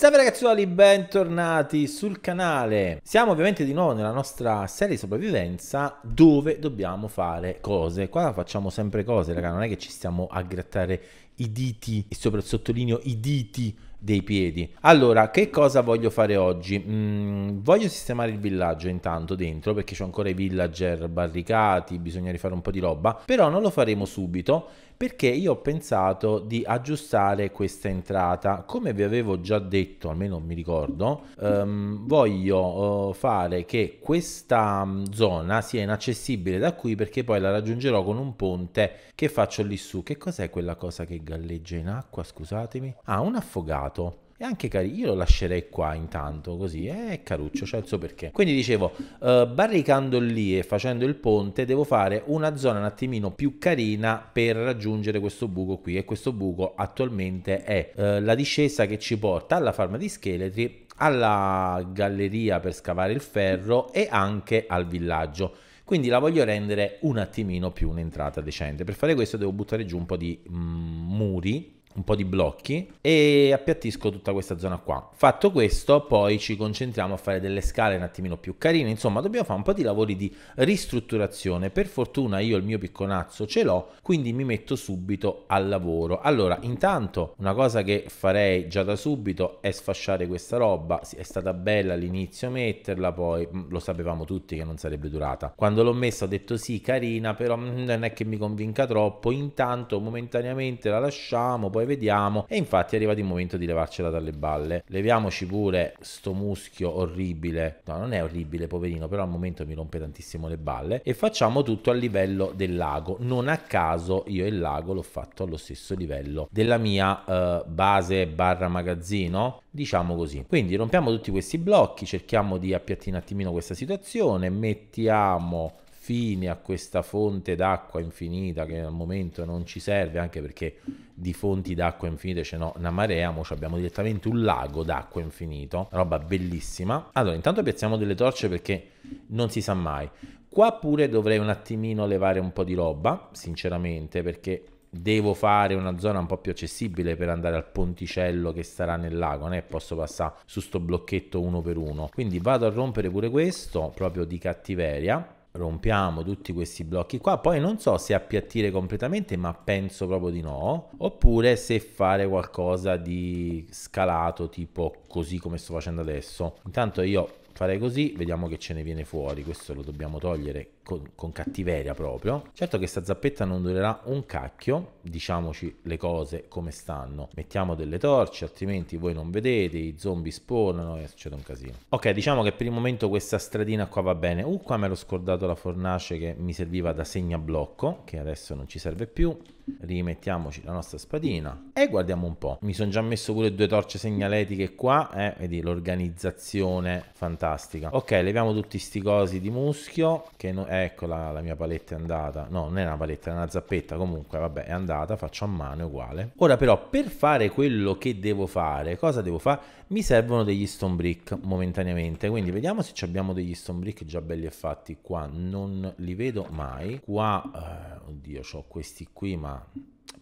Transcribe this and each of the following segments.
Salve ragazzuoli, bentornati sul canale. Siamo ovviamente di nuovo nella nostra serie di sopravvivenza dove dobbiamo fare cose. Qua facciamo sempre cose, raga, non è che ci stiamo a grattare i diti e sopra sottolineo i diti dei piedi. Allora, che cosa voglio fare oggi? Mm, voglio sistemare il villaggio intanto dentro perché c'ho ancora i villager barricati, bisogna rifare un po' di roba, però non lo faremo subito perché io ho pensato di aggiustare questa entrata. Come vi avevo già detto, almeno mi ricordo, ehm, voglio eh, fare che questa mm, zona sia inaccessibile da qui perché poi la raggiungerò con un ponte che faccio lì su. Che cos'è quella cosa che galleggia in acqua? Scusatemi. Ah, un affogato è anche carino. Io lo lascerei qua intanto, così eh, è caruccio, cioè il suo perché. Quindi dicevo, eh, barricando lì e facendo il ponte, devo fare una zona un attimino più carina per raggiungere questo buco qui. E questo buco attualmente è eh, la discesa che ci porta alla farma di scheletri, alla galleria per scavare il ferro e anche al villaggio quindi la voglio rendere un attimino più un'entrata decente. Per fare questo devo buttare giù un po' di mm, muri un po' di blocchi e appiattisco tutta questa zona qua. Fatto questo, poi ci concentriamo a fare delle scale un attimino più carine, insomma dobbiamo fare un po' di lavori di ristrutturazione. Per fortuna io il mio picconazzo ce l'ho, quindi mi metto subito al lavoro. Allora, intanto una cosa che farei già da subito è sfasciare questa roba, è stata bella all'inizio metterla, poi mm, lo sapevamo tutti che non sarebbe durata. Quando l'ho messa ho detto sì, carina, però mm, non è che mi convinca troppo, intanto momentaneamente la lasciamo, poi poi vediamo e infatti è arrivato il momento di levarcela dalle balle leviamoci pure sto muschio orribile no non è orribile poverino però al momento mi rompe tantissimo le balle e facciamo tutto a livello del lago non a caso io il lago l'ho fatto allo stesso livello della mia eh, base barra magazzino diciamo così quindi rompiamo tutti questi blocchi cerchiamo di appiattire un attimino questa situazione mettiamo fine a questa fonte d'acqua infinita che al momento non ci serve, anche perché di fonti d'acqua infinite ce n'è una marea, mo abbiamo direttamente un lago d'acqua infinito, roba bellissima. Allora, intanto piazziamo delle torce perché non si sa mai. Qua pure dovrei un attimino levare un po' di roba, sinceramente, perché devo fare una zona un po' più accessibile per andare al ponticello che sarà nel lago, non posso passare su sto blocchetto uno per uno. Quindi vado a rompere pure questo, proprio di cattiveria rompiamo tutti questi blocchi qua, poi non so se appiattire completamente, ma penso proprio di no, oppure se fare qualcosa di scalato, tipo così come sto facendo adesso. Intanto io farei così, vediamo che ce ne viene fuori, questo lo dobbiamo togliere con, con cattiveria proprio. Certo che sta zappetta non durerà un cacchio, diciamoci le cose come stanno. Mettiamo delle torce, altrimenti voi non vedete, i zombie spawnano e succede un casino. Ok, diciamo che per il momento questa stradina qua va bene. Uh, qua me l'ho scordato la fornace che mi serviva da segnablocco, che adesso non ci serve più rimettiamoci la nostra spadina e guardiamo un po'. Mi sono già messo pure due torce segnaletiche qua, eh, vedi l'organizzazione fantastica. Ok, leviamo tutti sti cosi di muschio, che no... Eh, eccola la mia paletta è andata. No, non è una paletta, è una zappetta, comunque vabbè è andata, faccio a mano uguale. Ora però per fare quello che devo fare, cosa devo fare? mi servono degli stone brick momentaneamente quindi vediamo se abbiamo degli stone brick già belli e fatti qua non li vedo mai qua eh, oddio ho questi qui ma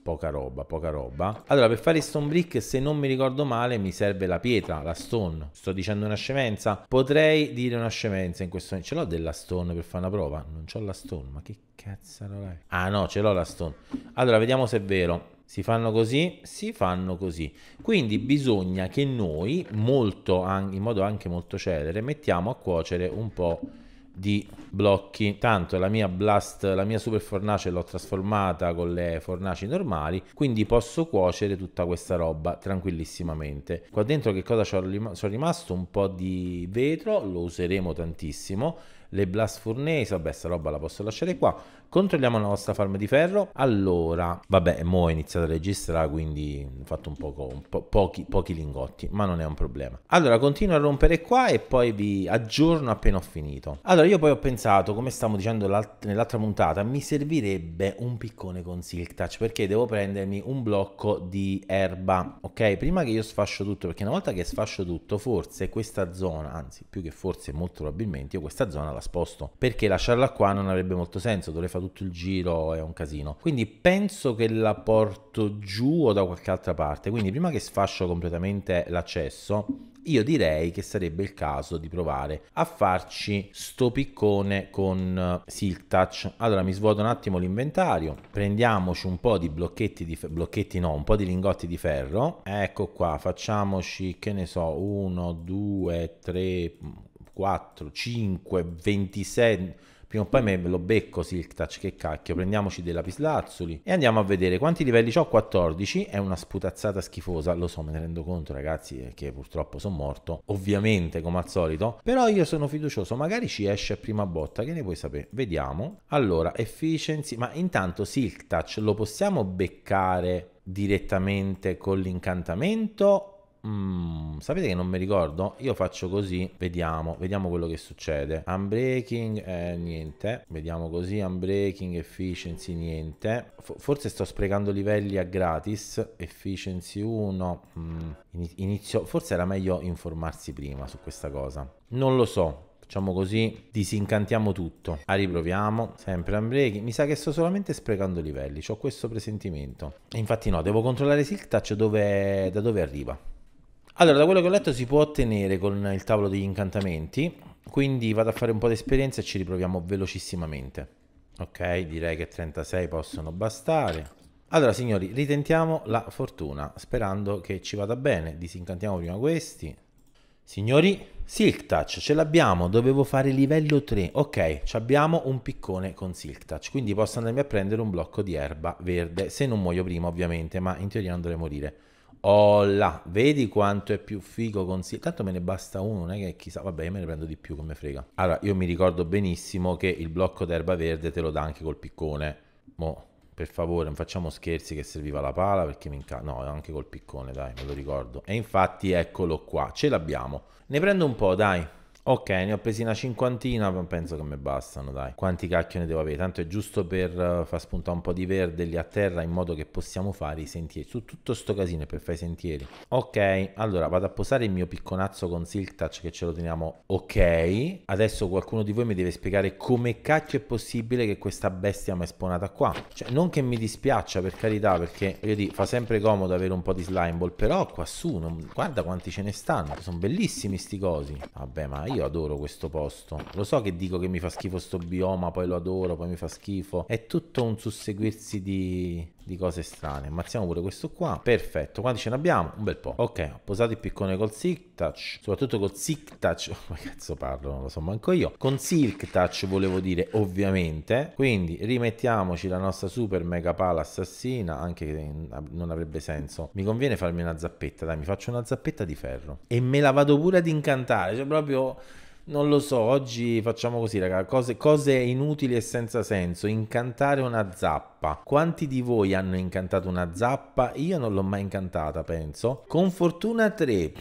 poca roba, poca roba. Allora, per fare stone brick, se non mi ricordo male, mi serve la pietra, la stone. Sto dicendo una scemenza? Potrei dire una scemenza in questo momento. Ce l'ho della stone per fare una prova? Non ho la stone, ma che cazzo è? Ah no, ce l'ho la stone. Allora, vediamo se è vero si fanno così, si fanno così. Quindi bisogna che noi, molto, in modo anche molto celere, mettiamo a cuocere un po' di blocchi. Tanto la mia blast, la mia super fornace l'ho trasformata con le fornaci normali, quindi posso cuocere tutta questa roba tranquillissimamente. Qua dentro che cosa ci ho rimasto? Un po' di vetro, lo useremo tantissimo le blast furnace, vabbè sta roba la posso lasciare qua, controlliamo la nostra farm di ferro, allora, vabbè mo ho iniziato a registrare quindi ho fatto un, poco, un po pochi, pochi lingotti, ma non è un problema. Allora continuo a rompere qua e poi vi aggiorno appena ho finito. Allora io poi ho pensato, come stavamo dicendo nell'altra puntata, mi servirebbe un piccone con silk touch perché devo prendermi un blocco di erba, ok? Prima che io sfascio tutto, perché una volta che sfascio tutto forse questa zona, anzi più che forse molto probabilmente io questa zona la la sposto perché lasciarla qua non avrebbe molto senso dovrei fare tutto il giro è un casino quindi penso che la porto giù o da qualche altra parte quindi prima che sfascio completamente l'accesso io direi che sarebbe il caso di provare a farci sto piccone con silk touch allora mi svuoto un attimo l'inventario prendiamoci un po' di blocchetti di blocchetti no un po' di lingotti di ferro ecco qua facciamoci che ne so 1 2 3 4, 5, 26 prima o poi me lo becco Silk Touch che cacchio prendiamoci dei lapislazzuli e andiamo a vedere quanti livelli ho 14 è una sputazzata schifosa lo so me ne rendo conto ragazzi eh, che purtroppo sono morto ovviamente come al solito però io sono fiducioso magari ci esce a prima botta che ne puoi sapere vediamo allora efficiency ma intanto Silk Touch lo possiamo beccare direttamente con l'incantamento Mm, sapete che non mi ricordo? Io faccio così, vediamo, vediamo quello che succede. Unbreaking, eh, niente. Vediamo così, unbreaking, efficiency, niente. F forse sto sprecando livelli a gratis. Efficiency 1. Mm, inizio, forse era meglio informarsi prima su questa cosa. Non lo so, facciamo così, disincantiamo tutto. Ah, riproviamo, sempre unbreaking. Mi sa che sto solamente sprecando livelli, ho questo presentimento. E infatti no, devo controllare Silk Touch dove, da dove arriva. Allora, da quello che ho letto si può ottenere con il tavolo degli incantamenti, quindi vado a fare un po' di esperienza e ci riproviamo velocissimamente. Ok, direi che 36 possono bastare. Allora signori, ritentiamo la fortuna, sperando che ci vada bene. Disincantiamo prima questi. Signori, Silk Touch, ce l'abbiamo, dovevo fare livello 3. Ok, abbiamo un piccone con Silk Touch, quindi posso andarmi a prendere un blocco di erba verde, se non muoio prima ovviamente, ma in teoria non dovrei morire. Oh là, vedi quanto è più figo consiglio. Tanto me ne basta uno, non è che chissà, vabbè, io me ne prendo di più, come frega. Allora, io mi ricordo benissimo che il blocco d'erba verde te lo dà anche col piccone. Mo, per favore, non facciamo scherzi che serviva la pala perché mi inca... No, anche col piccone, dai, me lo ricordo. E infatti eccolo qua, ce l'abbiamo. Ne prendo un po', dai. Ok, ne ho presi una cinquantina, ma penso che mi bastano, dai. Quanti cacchio ne devo avere? Tanto è giusto per eh, far spuntare un po' di verde lì a terra in modo che possiamo fare i sentieri. Su tutto sto casino è per fare i sentieri. Ok, allora vado a posare il mio picconazzo con Silk Touch che ce lo teniamo ok. Adesso qualcuno di voi mi deve spiegare come cacchio è possibile che questa bestia mi è spawnata qua. Cioè, non che mi dispiaccia, per carità, perché, voglio dire, fa sempre comodo avere un po' di slime ball, però qua su, non... guarda quanti ce ne stanno. Sono bellissimi sti cosi. Vabbè, ma io io adoro questo posto. Lo so che dico che mi fa schifo sto bioma, poi lo adoro, poi mi fa schifo. È tutto un susseguirsi di, di cose strane. Ammazziamo pure questo qua. Perfetto. Quanti ce ne abbiamo? Un bel po'. Ok, ho posato il piccone col Silk Touch. Soprattutto col Silk Touch. Oh, ma cazzo parlo? Non lo so manco io. Con Silk Touch volevo dire, ovviamente. Quindi rimettiamoci la nostra super mega pala assassina. Anche che non avrebbe senso. Mi conviene farmi una zappetta. Dai, mi faccio una zappetta di ferro. E me la vado pure ad incantare. Cioè, proprio non lo so, oggi facciamo così, raga, cose, cose inutili e senza senso. Incantare una zappa. Quanti di voi hanno incantato una zappa? Io non l'ho mai incantata, penso. Con fortuna 3.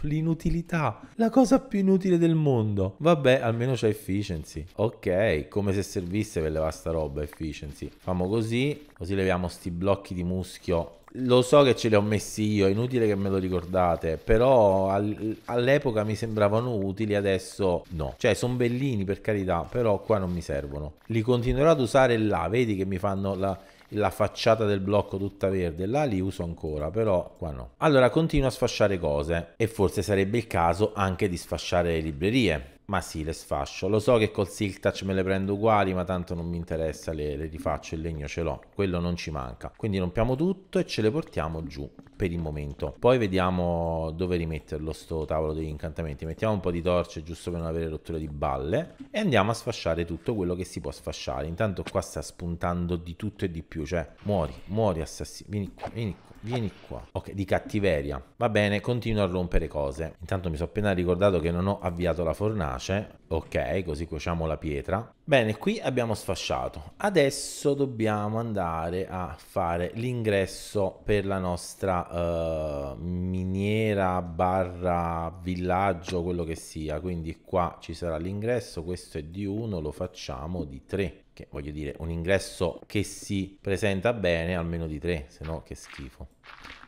L'inutilità, la cosa più inutile del mondo. Vabbè, almeno c'è efficiency. Ok, come se servisse per levare sta roba efficiency. Famo così, così leviamo sti blocchi di muschio lo so che ce li ho messi io, è inutile che me lo ricordate, però all'epoca mi sembravano utili, adesso no. Cioè, sono bellini per carità, però qua non mi servono. Li continuerò ad usare là, vedi che mi fanno la la facciata del blocco tutta verde, là li uso ancora, però qua no. Allora continuo a sfasciare cose e forse sarebbe il caso anche di sfasciare le librerie. Ma sì, le sfascio. Lo so che col silk touch me le prendo uguali, ma tanto non mi interessa, le, le rifaccio, il legno ce l'ho, quello non ci manca. Quindi rompiamo tutto e ce le portiamo giù per il momento. Poi vediamo dove rimetterlo sto tavolo degli incantamenti. Mettiamo un po' di torce giusto per non avere rottura di balle e andiamo a sfasciare tutto quello che si può sfasciare. Intanto qua sta spuntando di tutto e di più, cioè muori, muori assassino, vieni qua, vieni Vieni qua. Ok, di cattiveria. Va bene, continuo a rompere cose. Intanto mi sono appena ricordato che non ho avviato la fornace. Ok, così cuociamo la pietra. Bene, qui abbiamo sfasciato. Adesso dobbiamo andare a fare l'ingresso per la nostra uh, miniera barra villaggio, quello che sia. Quindi qua ci sarà l'ingresso, questo è di uno, lo facciamo di tre che voglio dire un ingresso che si presenta bene almeno di 3 se no che schifo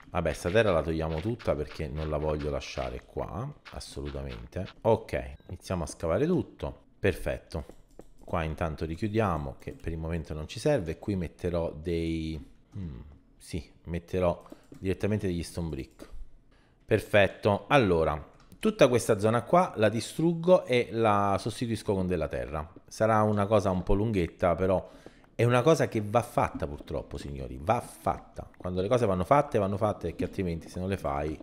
vabbè sta terra la togliamo tutta perché non la voglio lasciare qua assolutamente ok iniziamo a scavare tutto perfetto qua intanto richiudiamo che per il momento non ci serve qui metterò dei mm, sì metterò direttamente degli stone brick perfetto allora Tutta questa zona qua la distruggo e la sostituisco con della terra. Sarà una cosa un po' lunghetta, però è una cosa che va fatta purtroppo, signori, va fatta. Quando le cose vanno fatte, vanno fatte, perché altrimenti se non le fai,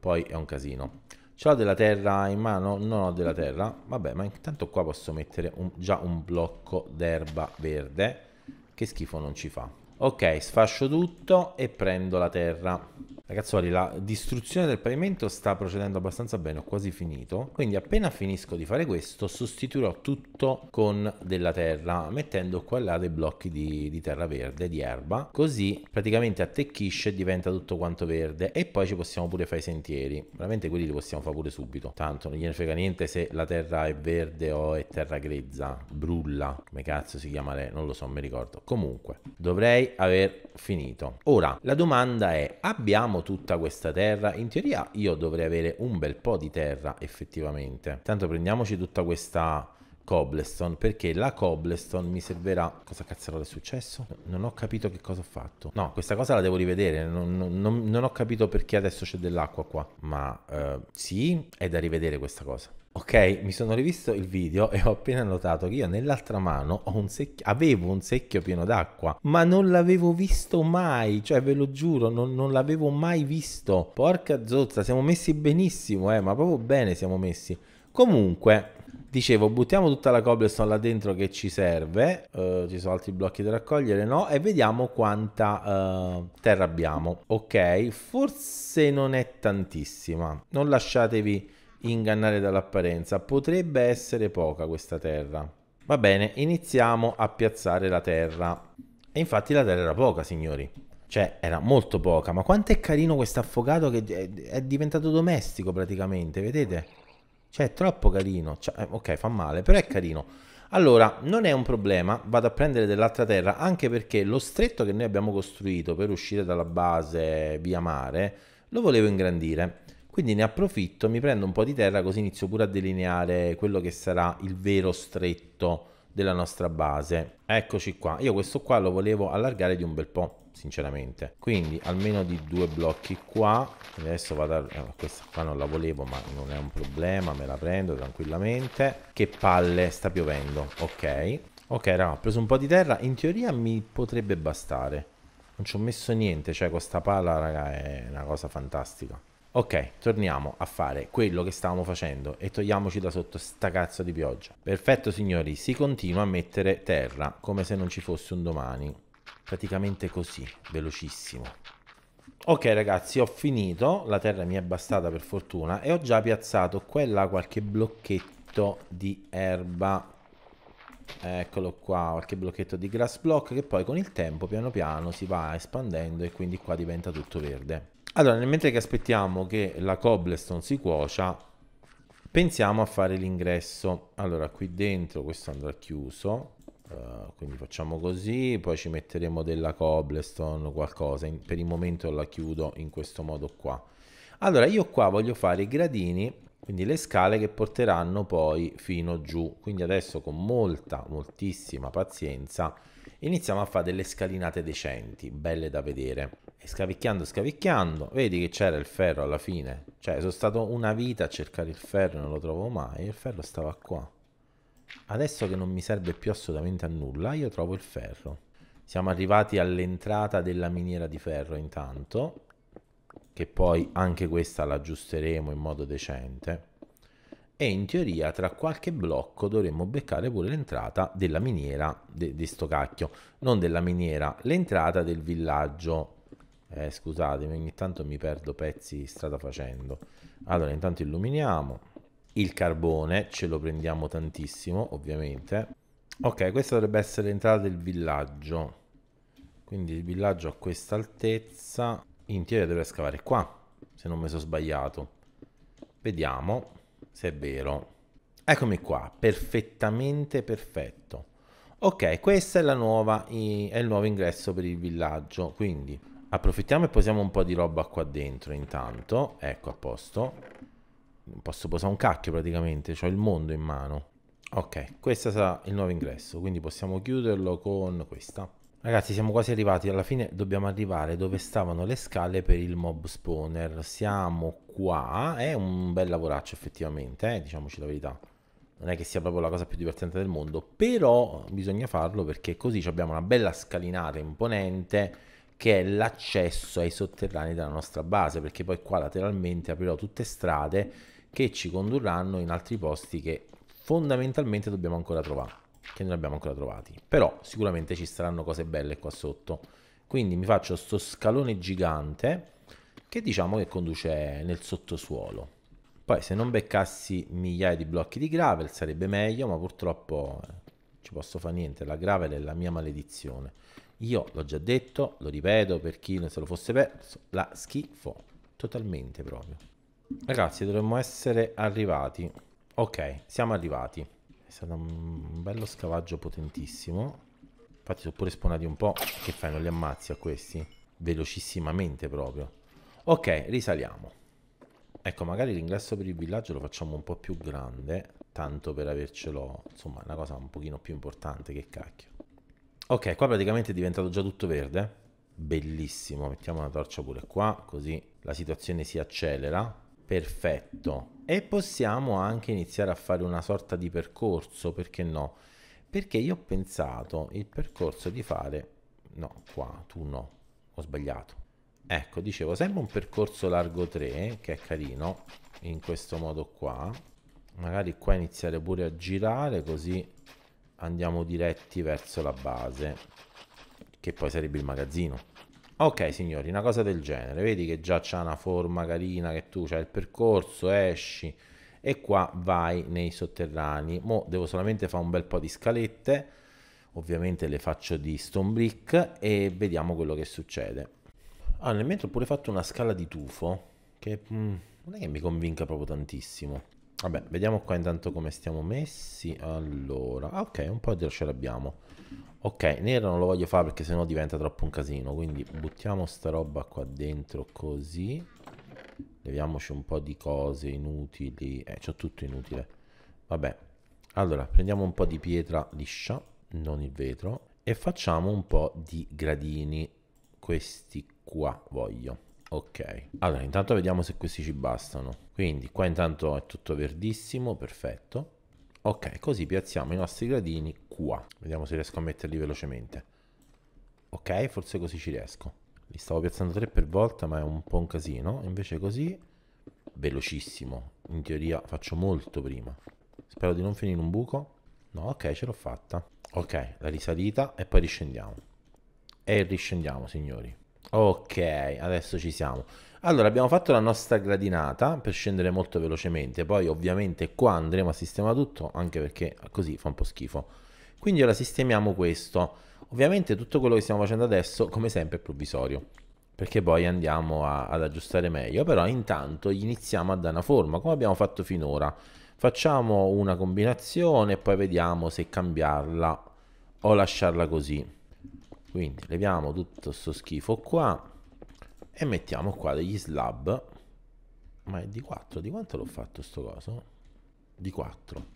poi è un casino. C'ho della terra in mano? Non ho della terra. Vabbè, ma intanto qua posso mettere un, già un blocco d'erba verde, che schifo non ci fa. Ok, sfascio tutto e prendo la terra. Ragazzuoli, la distruzione del pavimento sta procedendo abbastanza bene, ho quasi finito. Quindi appena finisco di fare questo, sostituirò tutto con della terra, mettendo qua e là dei blocchi di, di terra verde, di erba. Così praticamente attecchisce e diventa tutto quanto verde. E poi ci possiamo pure fare i sentieri. Veramente quelli li possiamo fare pure subito. Tanto non gliene frega niente se la terra è verde o è terra grezza, brulla, come cazzo si chiama lei, non lo so, mi ricordo. Comunque, dovrei aver finito. Ora, la domanda è, abbiamo abbiamo tutta questa terra? In teoria io dovrei avere un bel po' di terra effettivamente. Tanto prendiamoci tutta questa cobblestone perché la cobblestone mi servirà cosa cazzarola è successo non ho capito che cosa ho fatto no questa cosa la devo rivedere non, non, non ho capito perché adesso c'è dell'acqua qua ma eh, sì è da rivedere questa cosa Ok, mi sono rivisto il video e ho appena notato che io nell'altra mano un avevo un secchio pieno d'acqua, ma non l'avevo visto mai, cioè ve lo giuro, non, non l'avevo mai visto. Porca zozza, siamo messi benissimo, eh, ma proprio bene siamo messi. Comunque, dicevo, buttiamo tutta la cobblestone là dentro che ci serve, uh, ci sono altri blocchi da raccogliere, no? E vediamo quanta uh, terra abbiamo. Ok, forse non è tantissima, non lasciatevi ingannare dall'apparenza. Potrebbe essere poca questa terra. Va bene, iniziamo a piazzare la terra. E infatti la terra era poca, signori. Cioè, era molto poca. Ma quanto è carino questo affogato che è diventato domestico praticamente, vedete? Cioè, è troppo carino. Cioè, eh, ok, fa male, però è carino. Allora, non è un problema, vado a prendere dell'altra terra, anche perché lo stretto che noi abbiamo costruito per uscire dalla base via mare, lo volevo ingrandire. Quindi ne approfitto, mi prendo un po' di terra così inizio pure a delineare quello che sarà il vero stretto della nostra base. Eccoci qua, io questo qua lo volevo allargare di un bel po' sinceramente quindi almeno di due blocchi qua adesso vado a eh, questa qua non la volevo ma non è un problema me la prendo tranquillamente che palle sta piovendo ok ok raga ho preso un po' di terra in teoria mi potrebbe bastare non ci ho messo niente cioè questa palla raga è una cosa fantastica Ok, torniamo a fare quello che stavamo facendo e togliamoci da sotto sta cazzo di pioggia. Perfetto signori, si continua a mettere terra come se non ci fosse un domani. Praticamente così, velocissimo. Ok ragazzi, ho finito, la terra mi è bastata per fortuna e ho già piazzato qua qualche blocchetto di erba. Eccolo qua, qualche blocchetto di grass block che poi con il tempo piano piano si va espandendo e quindi qua diventa tutto verde. Allora, mentre che aspettiamo che la cobblestone si cuocia, pensiamo a fare l'ingresso. Allora, qui dentro questo andrà chiuso, uh, quindi facciamo così, poi ci metteremo della cobblestone o qualcosa. In, per il momento la chiudo in questo modo qua. Allora, io qua voglio fare i gradini, quindi le scale che porteranno poi fino giù. Quindi adesso con molta, moltissima pazienza iniziamo a fare delle scalinate decenti, belle da vedere. E scavicchiando, scavicchiando, vedi che c'era il ferro alla fine. Cioè, sono stato una vita a cercare il ferro, e non lo trovo mai. Il ferro stava qua. Adesso che non mi serve più assolutamente a nulla, io trovo il ferro. Siamo arrivati all'entrata della miniera di ferro intanto, che poi anche questa l'aggiusteremo in modo decente e in teoria tra qualche blocco dovremmo beccare pure l'entrata della miniera de, di sto cacchio, non della miniera, l'entrata del villaggio. Eh, scusatemi, ogni tanto mi perdo pezzi strada facendo. Allora, intanto illuminiamo. Il carbone ce lo prendiamo tantissimo, ovviamente. Ok, questa dovrebbe essere l'entrata del villaggio. Quindi il villaggio a questa altezza. In teoria dovrei scavare qua, se non mi sono sbagliato. Vediamo se è vero. Eccomi qua, perfettamente perfetto. Ok, questo è, è, il nuovo ingresso per il villaggio, quindi approfittiamo e posiamo un po' di roba qua dentro intanto. Ecco, a posto. Posso posare un cacchio praticamente, ho il mondo in mano. Ok, questo sarà il nuovo ingresso, quindi possiamo chiuderlo con questa. Ragazzi, siamo quasi arrivati. Alla fine dobbiamo arrivare dove stavano le scale per il mob spawner. Siamo qua. È un bel lavoraccio, effettivamente, eh? diciamoci la verità. Non è che sia proprio la cosa più divertente del mondo, però bisogna farlo perché così abbiamo una bella scalinata imponente che è l'accesso ai sotterranei della nostra base, perché poi qua lateralmente aprirò tutte strade che ci condurranno in altri posti che fondamentalmente dobbiamo ancora trovare che non abbiamo ancora trovati. Però sicuramente ci saranno cose belle qua sotto. Quindi mi faccio sto scalone gigante che diciamo che conduce nel sottosuolo. Poi se non beccassi migliaia di blocchi di gravel sarebbe meglio, ma purtroppo eh, ci posso fare niente, la gravel è la mia maledizione. Io l'ho già detto, lo ripeto per chi non se lo fosse perso, la schifo totalmente proprio. Ragazzi, dovremmo essere arrivati. Ok, siamo arrivati stato un bello scavaggio potentissimo. Infatti sono pure spawnati un po'. Che fai? Non li ammazzi a questi? Velocissimamente proprio. Ok, risaliamo. Ecco, magari l'ingresso per il villaggio lo facciamo un po' più grande. Tanto per avercelo, insomma, una cosa un pochino più importante. Che cacchio. Ok, qua praticamente è diventato già tutto verde. Bellissimo. Mettiamo una torcia pure qua, così la situazione si accelera. Perfetto. E possiamo anche iniziare a fare una sorta di percorso, perché no? Perché io ho pensato il percorso di fare... No, qua, tu no, ho sbagliato. Ecco, dicevo, sembra un percorso largo 3, che è carino, in questo modo qua. Magari qua iniziare pure a girare, così andiamo diretti verso la base, che poi sarebbe il magazzino. Ok signori, una cosa del genere, vedi che già c'è una forma carina che tu c'è il percorso, esci e qua vai nei sotterranei. Mo devo solamente fare un bel po' di scalette, ovviamente le faccio di stone brick e vediamo quello che succede. Ah, nel mentre ho pure fatto una scala di tufo che mh, mm, non è che mi convinca proprio tantissimo. Vabbè, vediamo qua intanto come stiamo messi. Allora, ah, ok, un po' di ce l'abbiamo. Ok, nero non lo voglio fare perché sennò diventa troppo un casino, quindi buttiamo sta roba qua dentro così. Leviamoci un po' di cose inutili. Eh, c'ho tutto inutile. Vabbè. Allora, prendiamo un po' di pietra liscia, non il vetro, e facciamo un po' di gradini. Questi qua voglio. Ok, allora intanto vediamo se questi ci bastano. Quindi qua intanto è tutto verdissimo, perfetto. Ok, così piazziamo i nostri gradini qua. Vediamo se riesco a metterli velocemente. Ok, forse così ci riesco. Li stavo piazzando tre per volta, ma è un po' un casino. Invece così, velocissimo. In teoria faccio molto prima. Spero di non finire un buco. No, ok, ce l'ho fatta. Ok, la risalita e poi riscendiamo. E riscendiamo, signori. Ok, adesso ci siamo. Allora, abbiamo fatto la nostra gradinata per scendere molto velocemente, poi ovviamente qua andremo a sistemare tutto, anche perché così fa un po' schifo. Quindi ora sistemiamo questo. Ovviamente tutto quello che stiamo facendo adesso, come sempre, è provvisorio, perché poi andiamo a, ad aggiustare meglio, però intanto iniziamo a dare una forma, come abbiamo fatto finora. Facciamo una combinazione e poi vediamo se cambiarla o lasciarla così quindi leviamo tutto sto schifo qua e mettiamo qua degli slab ma è di 4 di quanto l'ho fatto sto coso? di 4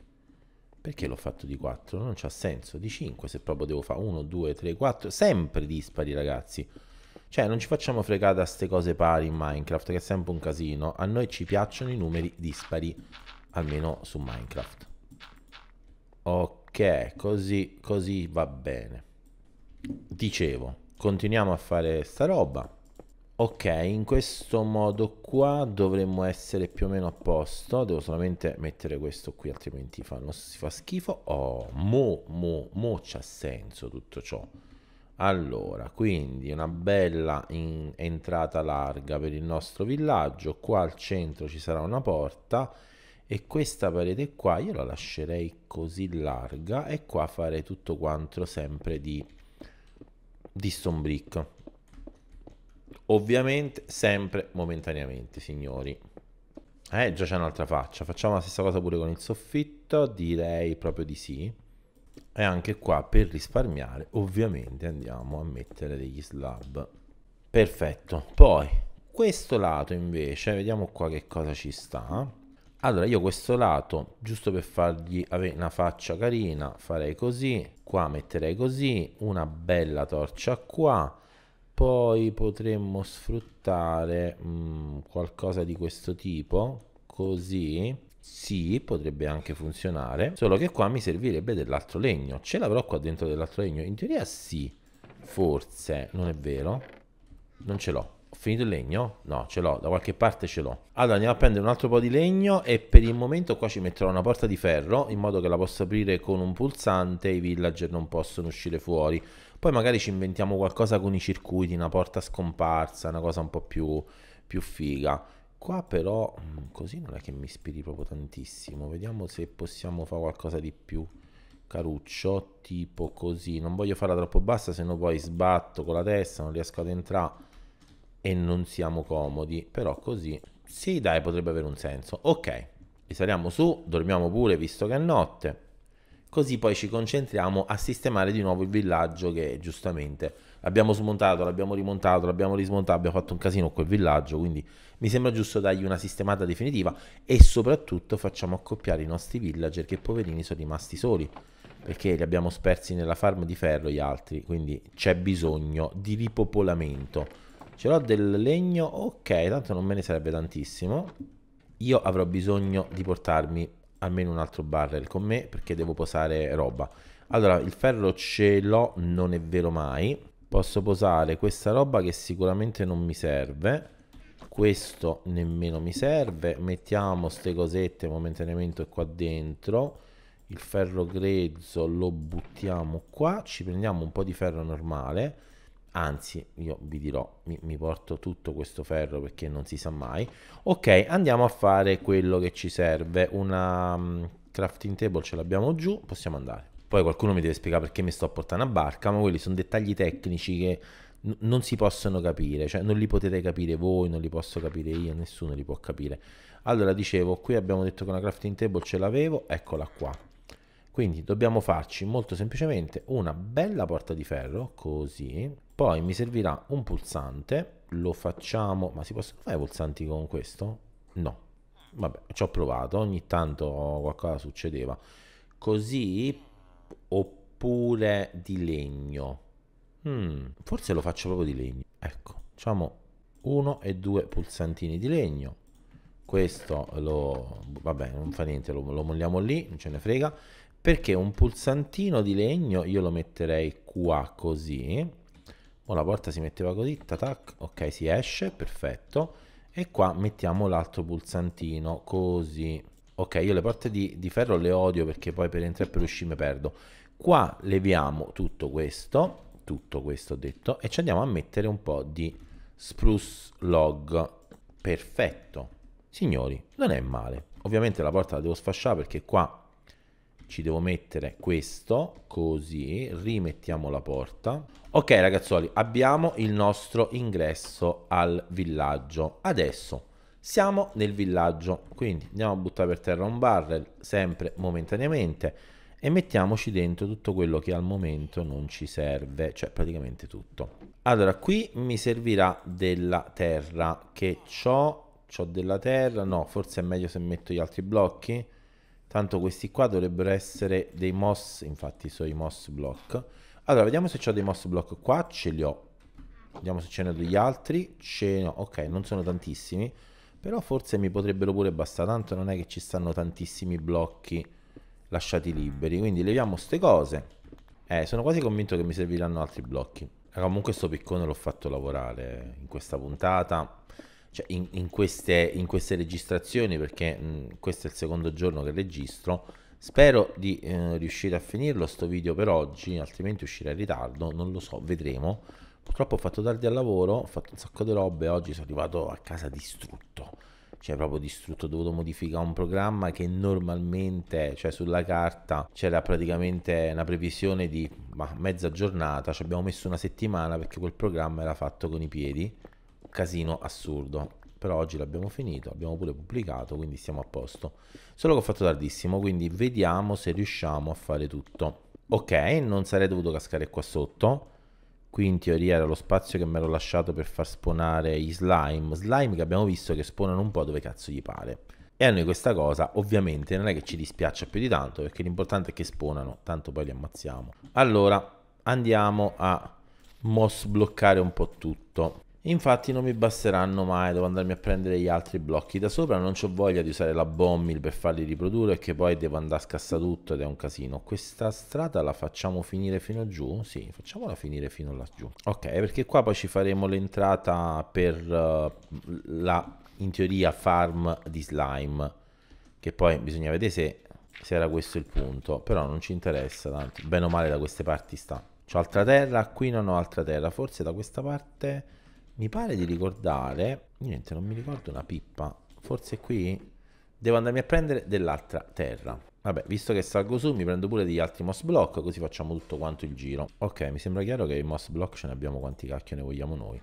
perché l'ho fatto di 4? non c'ha senso di 5 se proprio devo fare 1, 2, 3, 4 sempre dispari ragazzi cioè non ci facciamo fregare a ste cose pari in Minecraft che è sempre un casino a noi ci piacciono i numeri dispari almeno su Minecraft ok così, così va bene dicevo, continuiamo a fare sta roba. Ok, in questo modo qua dovremmo essere più o meno a posto. Devo solamente mettere questo qui, altrimenti fa, non si fa schifo. Oh, mo, mo, mo c'ha senso tutto ciò. Allora, quindi una bella entrata larga per il nostro villaggio. Qua al centro ci sarà una porta e questa parete qua io la lascerei così larga e qua farei tutto quanto sempre di di Sombricco. Ovviamente sempre momentaneamente, signori. Eh, già c'è un'altra faccia. Facciamo la stessa cosa pure con il soffitto, direi proprio di sì. E anche qua per risparmiare, ovviamente andiamo a mettere degli slab. Perfetto. Poi questo lato invece, vediamo qua che cosa ci sta allora io questo lato giusto per fargli avere una faccia carina farei così qua metterei così una bella torcia qua poi potremmo sfruttare mh, mm, qualcosa di questo tipo così sì potrebbe anche funzionare solo che qua mi servirebbe dell'altro legno ce l'avrò qua dentro dell'altro legno in teoria sì forse non è vero non ce l'ho ho finito il legno? No, ce l'ho, da qualche parte ce l'ho. Allora andiamo a prendere un altro po' di legno e per il momento qua ci metterò una porta di ferro in modo che la possa aprire con un pulsante e i villager non possono uscire fuori. Poi magari ci inventiamo qualcosa con i circuiti, una porta scomparsa, una cosa un po' più, più figa. Qua però mm, così non è che mi ispiri proprio tantissimo. Vediamo se possiamo fare qualcosa di più caruccio, tipo così. Non voglio farla troppo bassa, se no poi sbatto con la testa, non riesco ad entrare e non siamo comodi, però così sì, dai, potrebbe avere un senso. Ok, risaliamo su, dormiamo pure visto che è notte. Così poi ci concentriamo a sistemare di nuovo il villaggio che giustamente abbiamo smontato, l'abbiamo rimontato, l'abbiamo rismontato, abbiamo fatto un casino quel villaggio, quindi mi sembra giusto dargli una sistemata definitiva e soprattutto facciamo accoppiare i nostri villager che poverini sono rimasti soli perché li abbiamo spersi nella farm di ferro gli altri, quindi c'è bisogno di ripopolamento Ce l'ho del legno, ok, tanto non me ne serve tantissimo. Io avrò bisogno di portarmi almeno un altro barrel con me perché devo posare roba. Allora, il ferro ce l'ho, non è vero mai. Posso posare questa roba che sicuramente non mi serve. Questo nemmeno mi serve. Mettiamo ste cosette momentaneamente qua dentro. Il ferro grezzo lo buttiamo qua. Ci prendiamo un po' di ferro normale anzi io vi dirò, mi, mi, porto tutto questo ferro perché non si sa mai. Ok, andiamo a fare quello che ci serve, una um, crafting table ce l'abbiamo giù, possiamo andare. Poi qualcuno mi deve spiegare perché mi sto portando a barca, ma quelli sono dettagli tecnici che non si possono capire, cioè non li potete capire voi, non li posso capire io, nessuno li può capire. Allora dicevo, qui abbiamo detto che una crafting table ce l'avevo, eccola qua. Quindi dobbiamo farci molto semplicemente una bella porta di ferro, così, poi mi servirà un pulsante, lo facciamo... Ma si possono fare pulsanti con questo? No. Vabbè, ci ho provato, ogni tanto qualcosa succedeva. Così oppure di legno. Hmm, forse lo faccio proprio di legno. Ecco, facciamo uno e due pulsantini di legno. Questo lo... vabbè, non fa niente, lo, lo molliamo lì, non ce ne frega. Perché un pulsantino di legno io lo metterei qua così o la porta si metteva così, tac, ok si esce, perfetto, e qua mettiamo l'altro pulsantino, così, ok io le porte di, di ferro le odio perché poi per entrare e per uscire mi perdo, qua leviamo tutto questo, tutto questo detto, e ci andiamo a mettere un po' di spruce log, perfetto, signori non è male, ovviamente la porta la devo sfasciare perché qua ci devo mettere questo, così, rimettiamo la porta. Ok ragazzuoli abbiamo il nostro ingresso al villaggio. Adesso siamo nel villaggio, quindi andiamo a buttare per terra un barrel, sempre momentaneamente, e mettiamoci dentro tutto quello che al momento non ci serve, cioè praticamente tutto. Allora, qui mi servirà della terra, che ho, ho della terra, no, forse è meglio se metto gli altri blocchi, Tanto questi qua dovrebbero essere dei moss, infatti sono i moss block. Allora, vediamo se ho dei moss block qua, ce li ho. Vediamo se ce ne ho degli altri. Ce ne ho ok, non sono tantissimi. Però forse mi potrebbero pure bastare, tanto non è che ci stanno tantissimi blocchi lasciati liberi. Quindi leviamo queste cose. Eh, sono quasi convinto che mi serviranno altri blocchi. comunque sto piccone l'ho fatto lavorare in questa puntata cioè in, in, queste, in, queste, registrazioni, perché mh, questo è il secondo giorno che registro, spero di eh, riuscire a finirlo sto video per oggi, altrimenti uscirà in ritardo, non lo so, vedremo. Purtroppo ho fatto tardi al lavoro, ho fatto un sacco di robe, oggi sono arrivato a casa distrutto, cioè proprio distrutto, ho dovuto modificare un programma che normalmente, cioè sulla carta, c'era praticamente una previsione di ma, mezza giornata, ci abbiamo messo una settimana perché quel programma era fatto con i piedi casino assurdo. Però oggi l'abbiamo finito, abbiamo pure pubblicato, quindi siamo a posto. Solo che ho fatto tardissimo, quindi vediamo se riusciamo a fare tutto. Ok, non sarei dovuto cascare qua sotto. Qui in teoria era lo spazio che mi ero lasciato per far spawnare i slime. Slime che abbiamo visto che spawnano un po' dove cazzo gli pare. E a noi questa cosa ovviamente non è che ci dispiaccia più di tanto perché l'importante è che spawnano, tanto poi li ammazziamo. Allora andiamo a mos bloccare un po' tutto. Infatti non mi basteranno mai, devo andarmi a prendere gli altri blocchi da sopra, non ho voglia di usare la bombmill per farli riprodurre perché poi devo andare a scassare tutto ed è un casino. Questa strada la facciamo finire fino giù? Sì, facciamola finire fino laggiù. Ok, perché qua poi ci faremo l'entrata per uh, la, in teoria, farm di slime, che poi bisogna vedere se, se era questo il punto, però non ci interessa tanto, bene o male da queste parti sta. C'ho altra terra, qui non ho altra terra, forse da questa parte... Mi pare di ricordare... Niente, non mi ricordo una pippa. Forse qui? Devo andarmi a prendere dell'altra terra. Vabbè, visto che salgo su, mi prendo pure degli altri moss block, così facciamo tutto quanto il giro. Ok, mi sembra chiaro che i moss block ce ne abbiamo quanti cacchio ne vogliamo noi.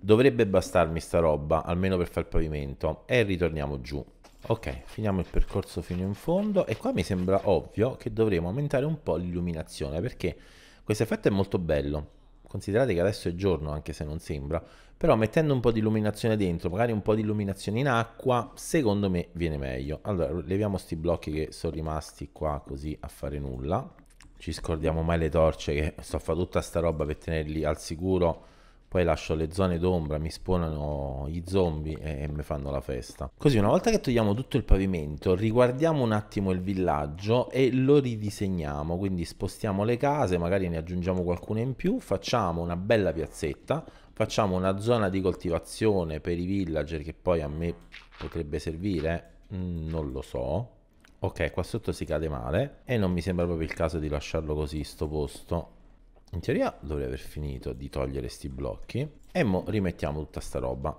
Dovrebbe bastarmi sta roba, almeno per fare il pavimento. E ritorniamo giù. Ok, finiamo il percorso fino in fondo. E qua mi sembra ovvio che dovremo aumentare un po' l'illuminazione, perché questo effetto è molto bello. Considerate che adesso è giorno, anche se non sembra, però mettendo un po' di illuminazione dentro, magari un po' di illuminazione in acqua, secondo me viene meglio. Allora, leviamo questi blocchi che sono rimasti qua così a fare nulla. Ci scordiamo mai le torce che sto a fare tutta sta roba per tenerli al sicuro. Poi lascio le zone d'ombra, mi spawnano i zombie e mi fanno la festa. Così una volta che togliamo tutto il pavimento, riguardiamo un attimo il villaggio e lo ridisegniamo. Quindi spostiamo le case, magari ne aggiungiamo qualcuna in più, facciamo una bella piazzetta facciamo una zona di coltivazione per i villager che poi a me potrebbe servire mm, non lo so ok qua sotto si cade male e non mi sembra proprio il caso di lasciarlo così sto posto in teoria dovrei aver finito di togliere sti blocchi e mo rimettiamo tutta sta roba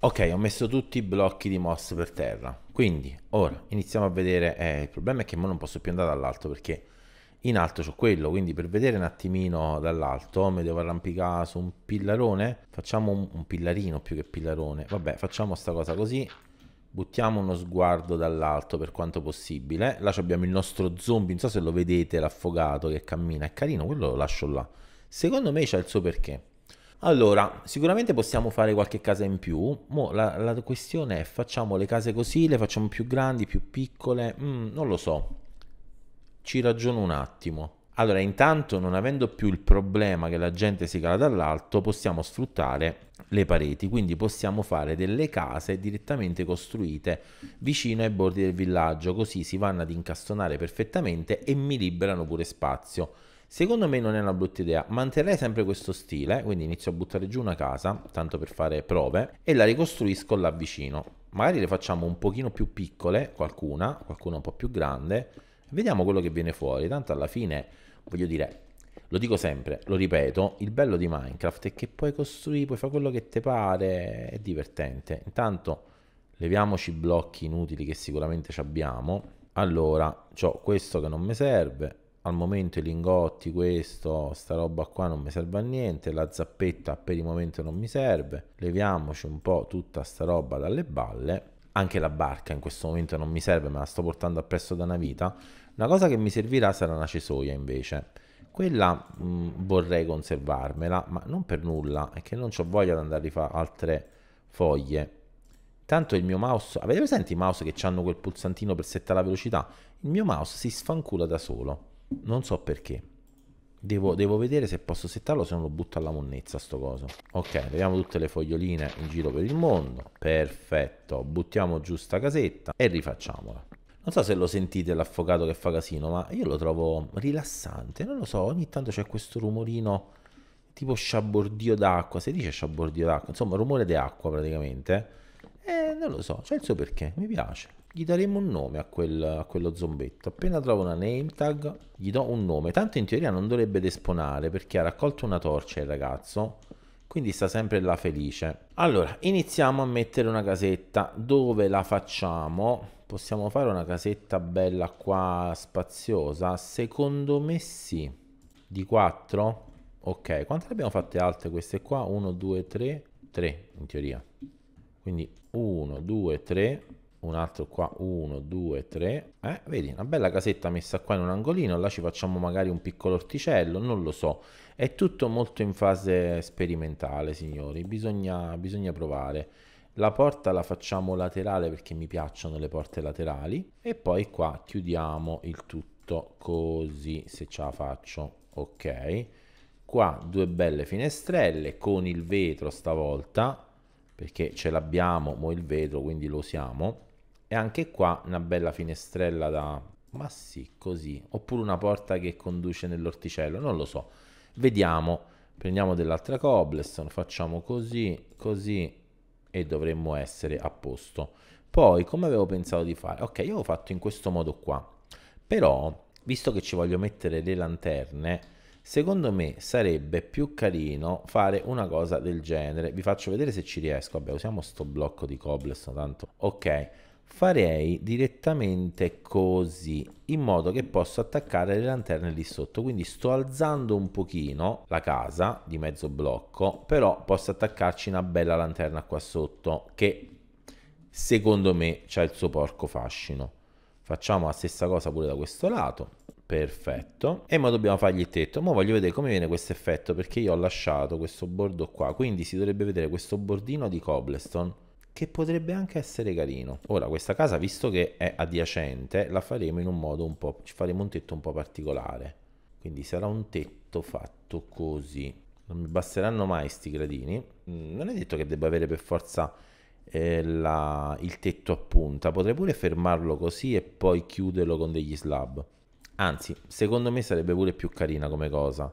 ok ho messo tutti i blocchi di moss per terra quindi ora iniziamo a vedere eh, il problema è che mo non posso più andare dall'alto perché in alto su quello quindi per vedere un attimino dall'alto mi devo arrampicare su un pillarone facciamo un, un pillarino più che pillarone vabbè facciamo sta cosa così buttiamo uno sguardo dall'alto per quanto possibile là abbiamo il nostro zombie non so se lo vedete l'affogato che cammina è carino quello lo lascio là secondo me c'è il suo perché allora, sicuramente possiamo fare qualche casa in più, Mo la, la, questione è facciamo le case così, le facciamo più grandi, più piccole, mm, non lo so. Ci ragiono un attimo. Allora, intanto, non avendo più il problema che la gente si cala dall'alto, possiamo sfruttare le pareti, quindi possiamo fare delle case direttamente costruite vicino ai bordi del villaggio, così si vanno ad incastonare perfettamente e mi liberano pure spazio. Secondo me non è una brutta idea, manterrei sempre questo stile, quindi inizio a buttare giù una casa, tanto per fare prove, e la ricostruisco là vicino. Magari le facciamo un pochino più piccole, qualcuna, qualcuna un po' più grande, Vediamo quello che viene fuori, tanto alla fine, voglio dire, lo dico sempre, lo ripeto, il bello di Minecraft è che puoi costruire, puoi fare quello che ti pare, è divertente. Intanto leviamoci i blocchi inutili che sicuramente abbiamo. Allora, ho questo che non mi serve, al momento i lingotti, questo, sta roba qua non mi serve a niente, la zappetta per il momento non mi serve. Leviamoci un po' tutta sta roba dalle balle anche la barca in questo momento non mi serve, me la sto portando appresso da una vita. Una cosa che mi servirà sarà una cesoia invece. Quella mh, mm, vorrei conservarmela, ma non per nulla, è che non ho voglia di andare a rifare altre foglie. Tanto il mio mouse, avete presente i mouse che hanno quel pulsantino per settare la velocità? Il mio mouse si sfancula da solo, non so perché. Devo, devo, vedere se posso settarlo, se non lo butto alla monnezza sto coso. Ok, vediamo tutte le foglioline in giro per il mondo. Perfetto, buttiamo giù sta casetta e rifacciamola. Non so se lo sentite l'affogato che fa casino, ma io lo trovo rilassante. Non lo so, ogni tanto c'è questo rumorino tipo sciabordio d'acqua. Si dice sciabordio d'acqua, insomma rumore di acqua praticamente. E eh, non lo so, c'è il suo perché, mi piace gli daremo un nome a, quel, a, quello zombetto. Appena trovo una name tag, gli do un nome. Tanto in teoria non dovrebbe desponare perché ha raccolto una torcia il ragazzo. Quindi sta sempre là felice. Allora, iniziamo a mettere una casetta. Dove la facciamo? Possiamo fare una casetta bella qua, spaziosa? Secondo me sì. Di 4? Ok, quante abbiamo fatte alte queste qua? 1, 2, 3, 3 in teoria. Quindi 1, 2, 3, un altro qua, 1, 2, 3, eh, vedi, una bella casetta messa qua in un angolino, là ci facciamo magari un piccolo orticello, non lo so, è tutto molto in fase sperimentale signori, bisogna, bisogna provare. La porta la facciamo laterale perché mi piacciono le porte laterali e poi qua chiudiamo il tutto così se ce la faccio, ok. Qua due belle finestrelle con il vetro stavolta perché ce l'abbiamo mo il vetro quindi lo usiamo e anche qua una bella finestrella da... ma sì, così. Oppure una porta che conduce nell'orticello, non lo so. Vediamo. Prendiamo dell'altra cobblestone, facciamo così, così e dovremmo essere a posto. Poi, come avevo pensato di fare? Ok, io ho fatto in questo modo qua. Però, visto che ci voglio mettere le lanterne, secondo me sarebbe più carino fare una cosa del genere. Vi faccio vedere se ci riesco. Vabbè, usiamo sto blocco di cobblestone, tanto... Ok, farei direttamente così in modo che posso attaccare le lanterne lì sotto quindi sto alzando un pochino la casa di mezzo blocco però posso attaccarci una bella lanterna qua sotto che secondo me c'è il suo porco fascino facciamo la stessa cosa pure da questo lato perfetto e ma dobbiamo fargli il tetto ma voglio vedere come viene questo effetto perché io ho lasciato questo bordo qua quindi si dovrebbe vedere questo bordino di cobblestone che potrebbe anche essere carino. Ora questa casa, visto che è adiacente, la faremo in un modo un po', ci faremo un tetto un po' particolare. Quindi sarà un tetto fatto così. Non mi basteranno mai sti gradini. Mm, non è detto che debba avere per forza eh, la, il tetto a punta, potrei pure fermarlo così e poi chiuderlo con degli slab. Anzi, secondo me sarebbe pure più carina come cosa.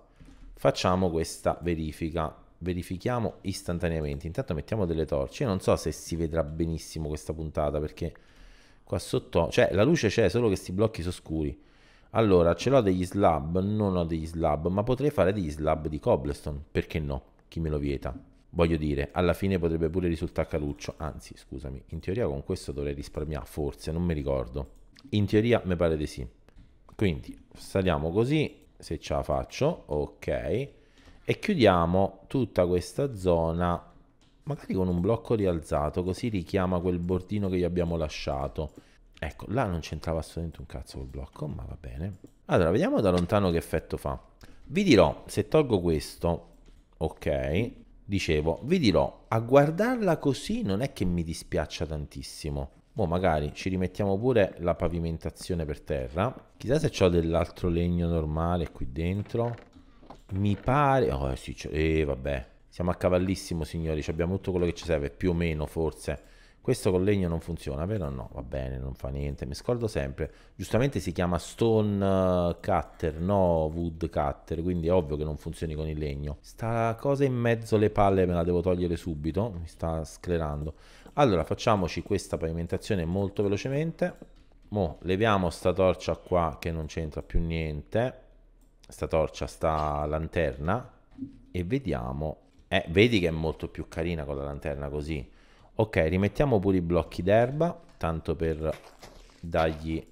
Facciamo questa verifica verifichiamo istantaneamente. Intanto mettiamo delle torce. Io non so se si vedrà benissimo questa puntata perché qua sotto, cioè la luce c'è, solo che questi blocchi sono scuri. Allora, ce l'ho degli slab, non ho degli slab, ma potrei fare degli slab di cobblestone, perché no? Chi me lo vieta? Voglio dire, alla fine potrebbe pure risultare caruccio, anzi, scusami, in teoria con questo dovrei risparmiare, forse, non mi ricordo. In teoria mi pare di sì. Quindi, saliamo così, se ce la faccio, ok e chiudiamo tutta questa zona magari con un blocco rialzato così richiama quel bordino che gli abbiamo lasciato ecco là non c'entrava assolutamente un cazzo quel blocco ma va bene allora vediamo da lontano che effetto fa vi dirò se tolgo questo ok dicevo vi dirò a guardarla così non è che mi dispiaccia tantissimo Boh, magari ci rimettiamo pure la pavimentazione per terra. Chissà se ho dell'altro legno normale qui dentro. Mi pare... Oh, sì, eh, vabbè. Siamo a cavallissimo, signori. Abbiamo tutto quello che ci serve, più o meno, forse. Questo con legno non funziona, vero? No, va bene, non fa niente. Mi scordo sempre. Giustamente si chiama stone eh, cutter, no wood cutter, quindi è ovvio che non funzioni con il legno. Sta cosa in mezzo alle palle me la devo togliere subito, mi sta sclerando. Allora, facciamoci questa pavimentazione molto velocemente. Mo, leviamo sta torcia qua che non c'entra più niente sta torcia, sta lanterna e vediamo... Eh, vedi che è molto più carina con la lanterna così. Ok, rimettiamo pure i blocchi d'erba, tanto per dargli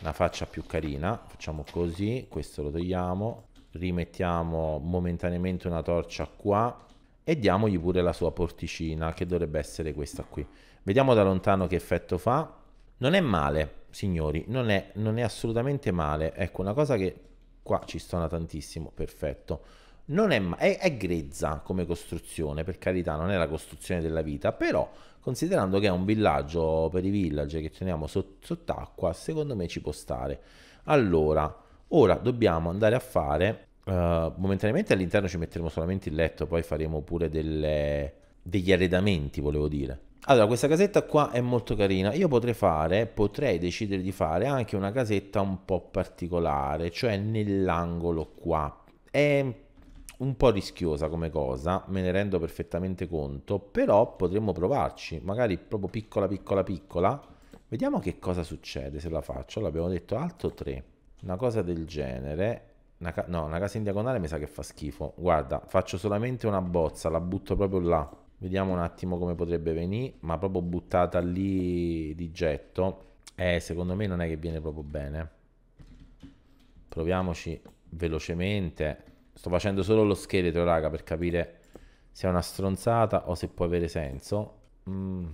una faccia più carina. Facciamo così, questo lo togliamo. Rimettiamo momentaneamente una torcia qua e diamogli pure la sua porticina, che dovrebbe essere questa qui. Vediamo da lontano che effetto fa. Non è male, signori, non è, non è assolutamente male. Ecco, una cosa che Qua ci stona tantissimo, perfetto. Non è, ma- è, è grezza come costruzione, per carità, non è la costruzione della vita, però considerando che è un villaggio per i village che teniamo sott- sott'acqua, secondo me ci può stare. Allora, ora dobbiamo andare a fare Uh, momentaneamente all'interno ci metteremo solamente il letto, poi faremo pure delle, degli arredamenti, volevo dire. Allora, questa casetta qua è molto carina. Io potrei fare, potrei decidere di fare anche una casetta un po' particolare, cioè nell'angolo qua. È un po' rischiosa come cosa, me ne rendo perfettamente conto, però potremmo provarci, magari proprio piccola piccola piccola. Vediamo che cosa succede se la faccio. L'abbiamo detto alto 3, una cosa del genere. Una no, una casa in diagonale mi sa che fa schifo. Guarda, faccio solamente una bozza, la butto proprio là Vediamo un attimo come potrebbe venire, ma proprio buttata lì di getto. Eh, secondo me non è che viene proprio bene. Proviamoci velocemente. Sto facendo solo lo scheletro, raga, per capire se è una stronzata o se può avere senso. Mm,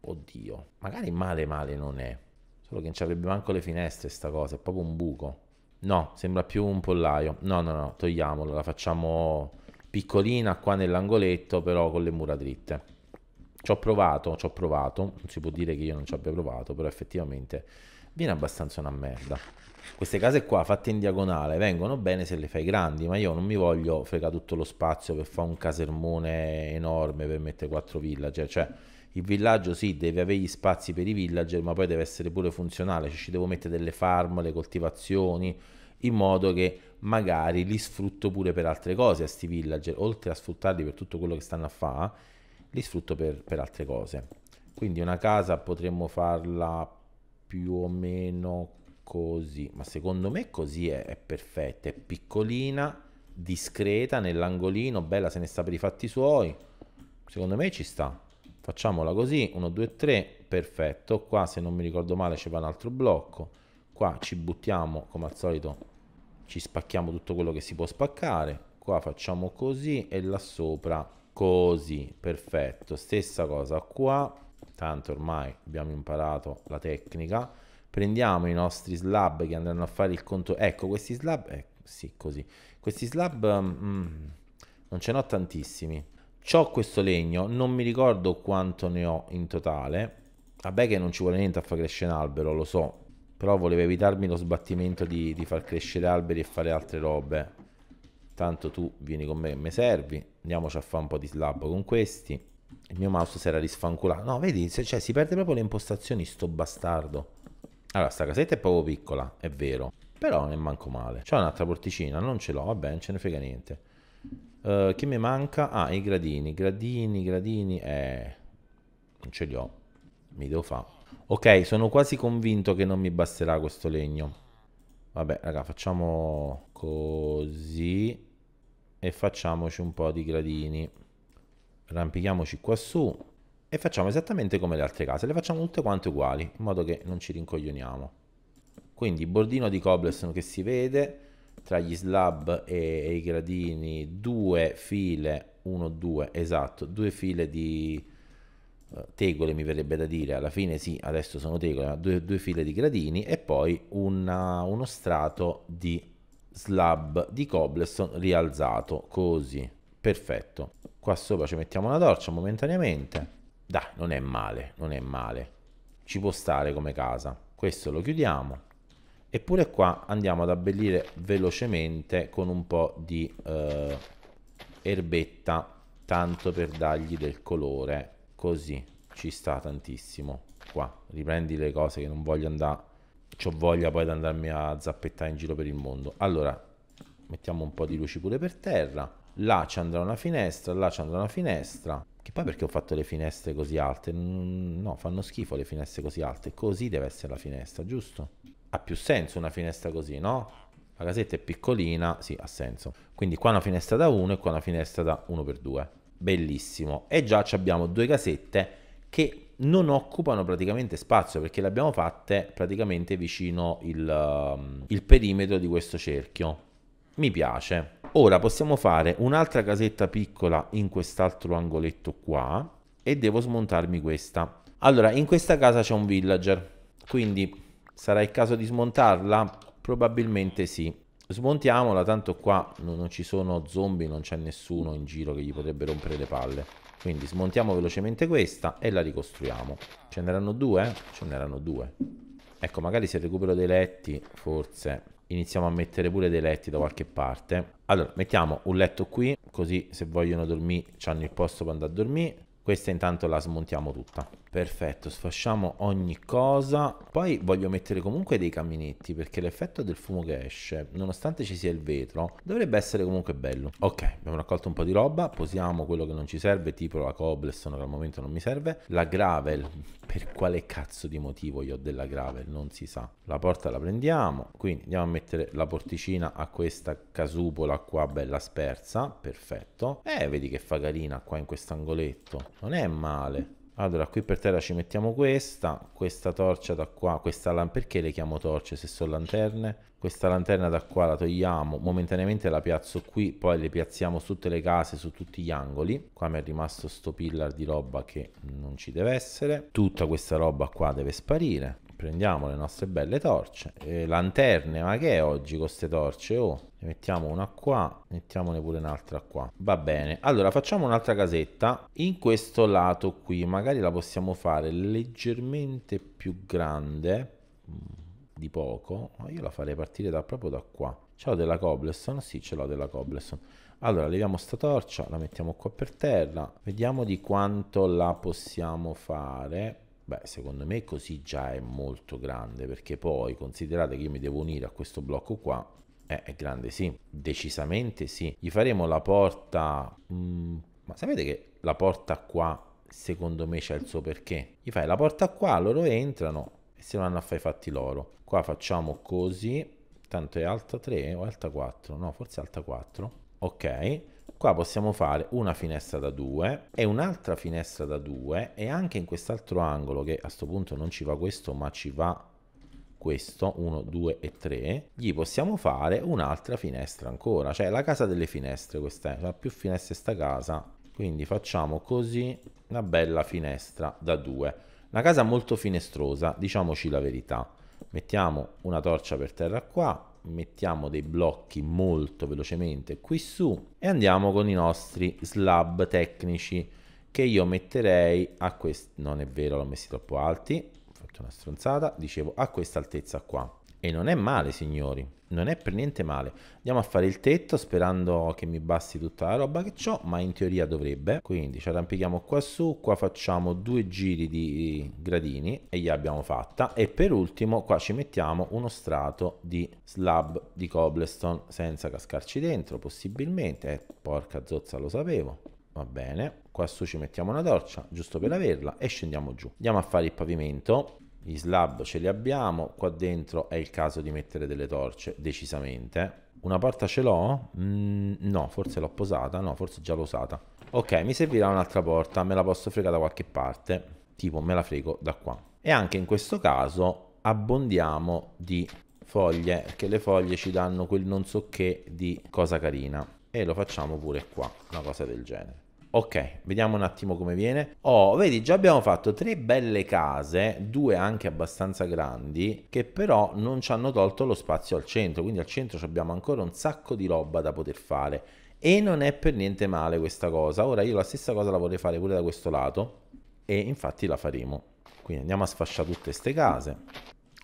oddio. Magari male male non è. Solo che non ci avrebbe manco le finestre sta cosa, è proprio un buco. No, sembra più un pollaio. No, no, no, togliamolo, la facciamo piccolina qua nell'angoletto, però con le mura dritte. Ci ho provato, ci ho provato, non si può dire che io non ci abbia provato, però effettivamente viene abbastanza una merda. Queste case qua fatte in diagonale vengono bene se le fai grandi, ma io non mi voglio fregare tutto lo spazio per fare un casermone enorme per mettere quattro villager, cioè il villaggio sì, deve avere gli spazi per i villager, ma poi deve essere pure funzionale, cioè ci devo mettere delle farm, le coltivazioni, in modo che magari li sfrutto pure per altre cose a sti villager, oltre a sfruttarli per tutto quello che stanno a fare, li sfrutto per, per altre cose. Quindi una casa potremmo farla più o meno così, ma secondo me così è, è perfetta, è piccolina, discreta, nell'angolino, bella se ne sta per i fatti suoi, secondo me ci sta. Facciamola così, 1, 2, 3, perfetto, qua se non mi ricordo male ci va un altro blocco, qua ci buttiamo come al solito ci spacchiamo tutto quello che si può spaccare qua facciamo così e là sopra così perfetto stessa cosa qua tanto ormai abbiamo imparato la tecnica prendiamo i nostri slab che andranno a fare il conto ecco questi slab eh, sì così questi slab mm, non ce n'ho tantissimi ho questo legno non mi ricordo quanto ne ho in totale vabbè che non ci vuole niente a far crescere un albero lo so però volevo evitarmi lo sbattimento di, di far crescere alberi e fare altre robe. Tanto tu vieni con me che mi servi. Andiamoci a fare un po' di slab con questi. Il mio mouse si era risfanculato. No, vedi, cioè, si perde proprio le impostazioni, sto bastardo. Allora, sta casetta è proprio piccola, è vero. Però non è manco male. C'è un'altra porticina? Non ce l'ho, vabbè, non ce ne frega niente. Uh, eh, che mi manca? Ah, i gradini. Gradini, gradini, eh... Non ce li ho. Mi devo fare Ok, sono quasi convinto che non mi basterà questo legno. Vabbè, raga, facciamo così e facciamoci un po' di gradini. Rampichiamoci qua su e facciamo esattamente come le altre case. Le facciamo tutte quante uguali, in modo che non ci rincoglioniamo. Quindi bordino di cobblestone che si vede tra gli slab e, i gradini, due file, uno, due, esatto, due file di tegole mi verrebbe da dire, alla fine sì, adesso sono tegole, due, due file di gradini e poi una, uno strato di slab di cobblestone rialzato, così, perfetto. Qua sopra ci mettiamo una torcia momentaneamente, dai, non è male, non è male, ci può stare come casa. Questo lo chiudiamo, eppure qua andiamo ad abbellire velocemente con un po' di eh, erbetta, tanto per dargli del colore così ci sta tantissimo qua riprendi le cose che non voglio andare ho voglia poi di andarmi a zappettare in giro per il mondo allora mettiamo un po' di luci pure per terra là ci andrà una finestra là ci andrà una finestra che poi perché ho fatto le finestre così alte no fanno schifo le finestre così alte così deve essere la finestra giusto ha più senso una finestra così no la casetta è piccolina sì ha senso quindi qua una finestra da 1 e qua una finestra da 1 per 2 bellissimo e già abbiamo due casette che non occupano praticamente spazio perché le abbiamo fatte praticamente vicino il, um, il perimetro di questo cerchio mi piace ora possiamo fare un'altra casetta piccola in quest'altro angoletto qua e devo smontarmi questa allora in questa casa c'è un villager quindi sarà il caso di smontarla probabilmente sì Smontiamola, tanto qua non ci sono zombie, non c'è nessuno in giro che gli potrebbe rompere le palle. Quindi smontiamo velocemente questa e la ricostruiamo. Ce n'erano due? Eh? Ce n'erano due. Ecco, magari se recupero dei letti, forse iniziamo a mettere pure dei letti da qualche parte. Allora, mettiamo un letto qui, così se vogliono dormire hanno il posto per andare a dormire. Questa intanto la smontiamo tutta. Perfetto, sfasciamo ogni cosa. Poi voglio mettere comunque dei caminetti perché l'effetto del fumo che esce, nonostante ci sia il vetro, dovrebbe essere comunque bello. Ok, abbiamo raccolto un po' di roba, posiamo quello che non ci serve, tipo la cobblestone che al momento non mi serve, la gravel, per quale cazzo di motivo io ho della gravel, non si sa. La porta la prendiamo, quindi andiamo a mettere la porticina a questa casupola qua bella spersa, perfetto. Eh, vedi che fa carina qua in quest'angoletto, non è male. Allora, qui per terra ci mettiamo questa, questa torcia da qua, questa lanterna, perché le chiamo torce se sono lanterne? Questa lanterna da qua la togliamo, momentaneamente la piazzo qui, poi le piazziamo su tutte le case, su tutti gli angoli. Qua mi è rimasto sto pillar di roba che non ci deve essere. Tutta questa roba qua deve sparire prendiamo le nostre belle torce e lanterne ma che è oggi con queste torce oh ne mettiamo una qua mettiamone pure un'altra qua va bene allora facciamo un'altra casetta in questo lato qui magari la possiamo fare leggermente più grande mm, di poco ma io la farei partire da, proprio da qua c'è della cobblestone? sì ce l'ho della cobblestone allora leviamo sta torcia la mettiamo qua per terra vediamo di quanto la possiamo fare Beh, secondo me così già è molto grande, perché poi considerate che io mi devo unire a questo blocco qua, eh, è grande sì, decisamente sì. Gli faremo la porta... Mm, ma sapete che la porta qua, secondo me, c'è il suo perché? Gli fai la porta qua, loro entrano e se ne vanno a fare i fatti loro. Qua facciamo così, tanto è alta 3 o alta 4? No, forse alta 4. Ok Qua possiamo fare una finestra da 2 e un'altra finestra da 2 e anche in quest'altro angolo che a questo punto non ci va questo ma ci va questo 1 2 e 3 gli possiamo fare un'altra finestra ancora cioè la casa delle finestre questa è cioè, più finestre sta casa quindi facciamo così una bella finestra da 2 una casa molto finestrosa diciamoci la verità mettiamo una torcia per terra qua mettiamo dei blocchi molto velocemente qui su e andiamo con i nostri slab tecnici che io metterei a questo non è vero l'ho messi troppo alti ho fatto una stronzata dicevo a questa altezza qua e non è male, signori, non è per niente male. Andiamo a fare il tetto sperando che mi basti tutta la roba che ho, ma in teoria dovrebbe. Quindi ci arrampichiamo qua su, qua facciamo due giri di gradini e li abbiamo fatta. E per ultimo qua ci mettiamo uno strato di slab di cobblestone senza cascarci dentro, possibilmente. Eh, porca zozza, lo sapevo. Va bene, qua su ci mettiamo una torcia, giusto per averla, e scendiamo giù. Andiamo a fare il pavimento gli slab ce li abbiamo, qua dentro è il caso di mettere delle torce decisamente. Una porta ce l'ho? Mm, no, forse l'ho posata, no, forse già l'ho usata. Ok, mi servirà un'altra porta, me la posso fregare da qualche parte, tipo me la frego da qua. E anche in questo caso abbondiamo di foglie, perché le foglie ci danno quel non so che di cosa carina. E lo facciamo pure qua, una cosa del genere. Ok, vediamo un attimo come viene. Oh, vedi, già abbiamo fatto tre belle case, due anche abbastanza grandi, che però non ci hanno tolto lo spazio al centro, quindi al centro abbiamo ancora un sacco di roba da poter fare. E non è per niente male questa cosa. Ora io la stessa cosa la vorrei fare pure da questo lato e infatti la faremo. Quindi andiamo a sfasciare tutte queste case.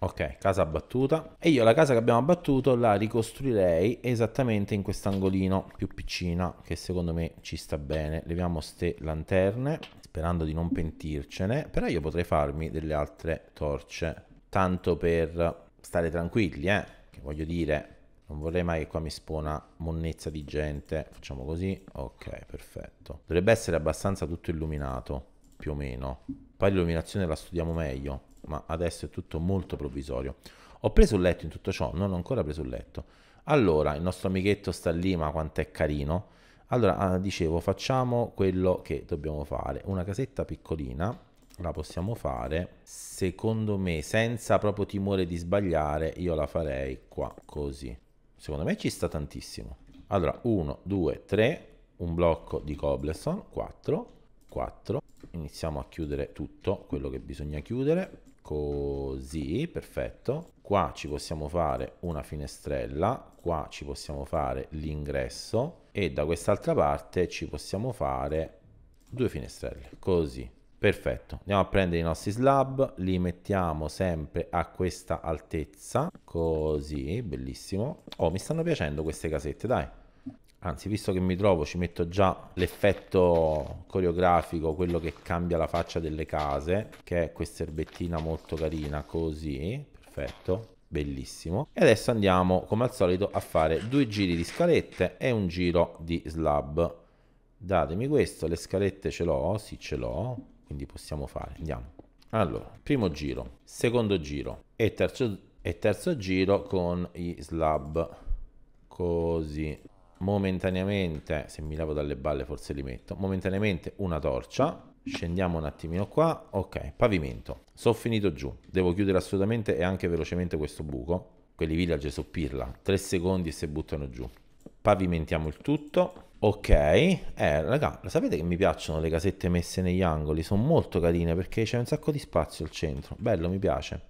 Ok, casa abbattuta. E io la casa che abbiamo abbattuto la ricostruirei esattamente in quest'angolino più piccina che secondo me ci sta bene. Leviamo ste lanterne sperando di non pentircene, però io potrei farmi delle altre torce, tanto per stare tranquilli, eh. Che voglio dire, non vorrei mai che qua mi spona monnezza di gente. Facciamo così. Ok, perfetto. Dovrebbe essere abbastanza tutto illuminato, più o meno. Poi l'illuminazione la studiamo meglio ma adesso è tutto molto provvisorio. Ho preso il letto in tutto ciò, non ho ancora preso il letto. Allora, il nostro amichetto sta lì, ma quanto è carino. Allora, ah, dicevo, facciamo quello che dobbiamo fare. Una casetta piccolina, la possiamo fare. Secondo me, senza proprio timore di sbagliare, io la farei qua, così. Secondo me ci sta tantissimo. Allora, 1, 2, 3, un blocco di cobblestone, 4, 4. Iniziamo a chiudere tutto quello che bisogna chiudere così, perfetto. Qua ci possiamo fare una finestrella, qua ci possiamo fare l'ingresso e da quest'altra parte ci possiamo fare due finestrelle, così. Perfetto, andiamo a prendere i nostri slab, li mettiamo sempre a questa altezza, così, bellissimo. Oh, mi stanno piacendo queste casette, dai anzi visto che mi trovo ci metto già l'effetto coreografico quello che cambia la faccia delle case che è questa erbettina molto carina così perfetto bellissimo e adesso andiamo come al solito a fare due giri di scalette e un giro di slab datemi questo le scalette ce l'ho sì ce l'ho quindi possiamo fare andiamo allora primo giro secondo giro e terzo e terzo giro con i slab così momentaneamente, se mi lavo dalle balle forse li metto, momentaneamente una torcia, scendiamo un attimino qua, ok, pavimento, sono finito giù, devo chiudere assolutamente e anche velocemente questo buco, quelli village pirla, 3 secondi e se buttano giù, pavimentiamo il tutto, ok, eh raga, sapete che mi piacciono le casette messe negli angoli, sono molto carine perché c'è un sacco di spazio al centro, bello, mi piace,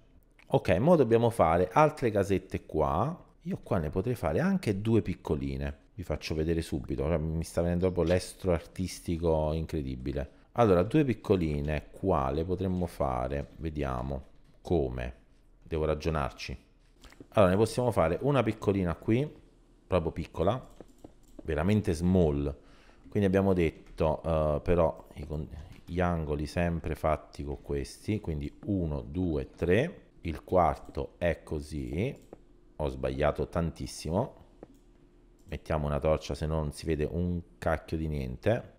ok, ora dobbiamo fare altre casette qua, io qua ne potrei fare anche due piccoline, vi faccio vedere subito, mi sta venendo proprio l'estro artistico incredibile. Allora, due piccoline, quale potremmo fare? Vediamo come. Devo ragionarci. Allora, ne possiamo fare una piccolina qui, proprio piccola, veramente small. Quindi abbiamo detto, uh, però, i, gli angoli sempre fatti con questi, quindi 1, 2, 3. Il quarto è così, ho sbagliato tantissimo, mettiamo una torcia se no non si vede un cacchio di niente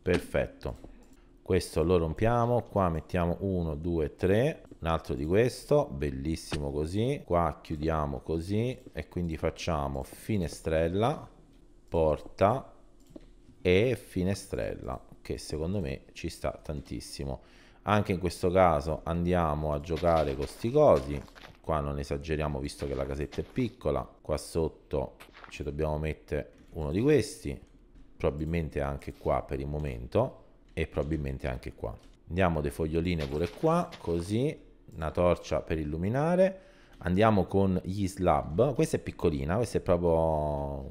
perfetto questo lo rompiamo qua mettiamo 1 2 3 un altro di questo bellissimo così qua chiudiamo così e quindi facciamo finestrella porta e finestrella che secondo me ci sta tantissimo anche in questo caso andiamo a giocare con sti cosi qua non esageriamo visto che la casetta è piccola qua sotto ci dobbiamo mettere uno di questi, probabilmente anche qua per il momento e probabilmente anche qua. Andiamo dei foglioline pure qua, così, una torcia per illuminare. Andiamo con gli slab, questa è piccolina, questo è proprio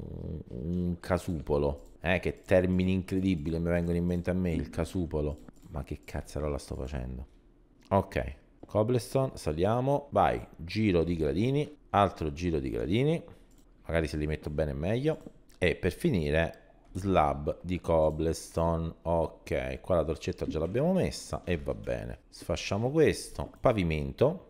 un casupolo. Eh, che termini incredibili mi vengono in mente a me, il casupolo. Ma che cazzo la sto facendo? Ok, cobblestone, saliamo, vai, giro di gradini, altro giro di gradini magari se li metto bene meglio. E per finire slab di cobblestone ok qua la torcetta già l'abbiamo messa e va bene sfasciamo questo pavimento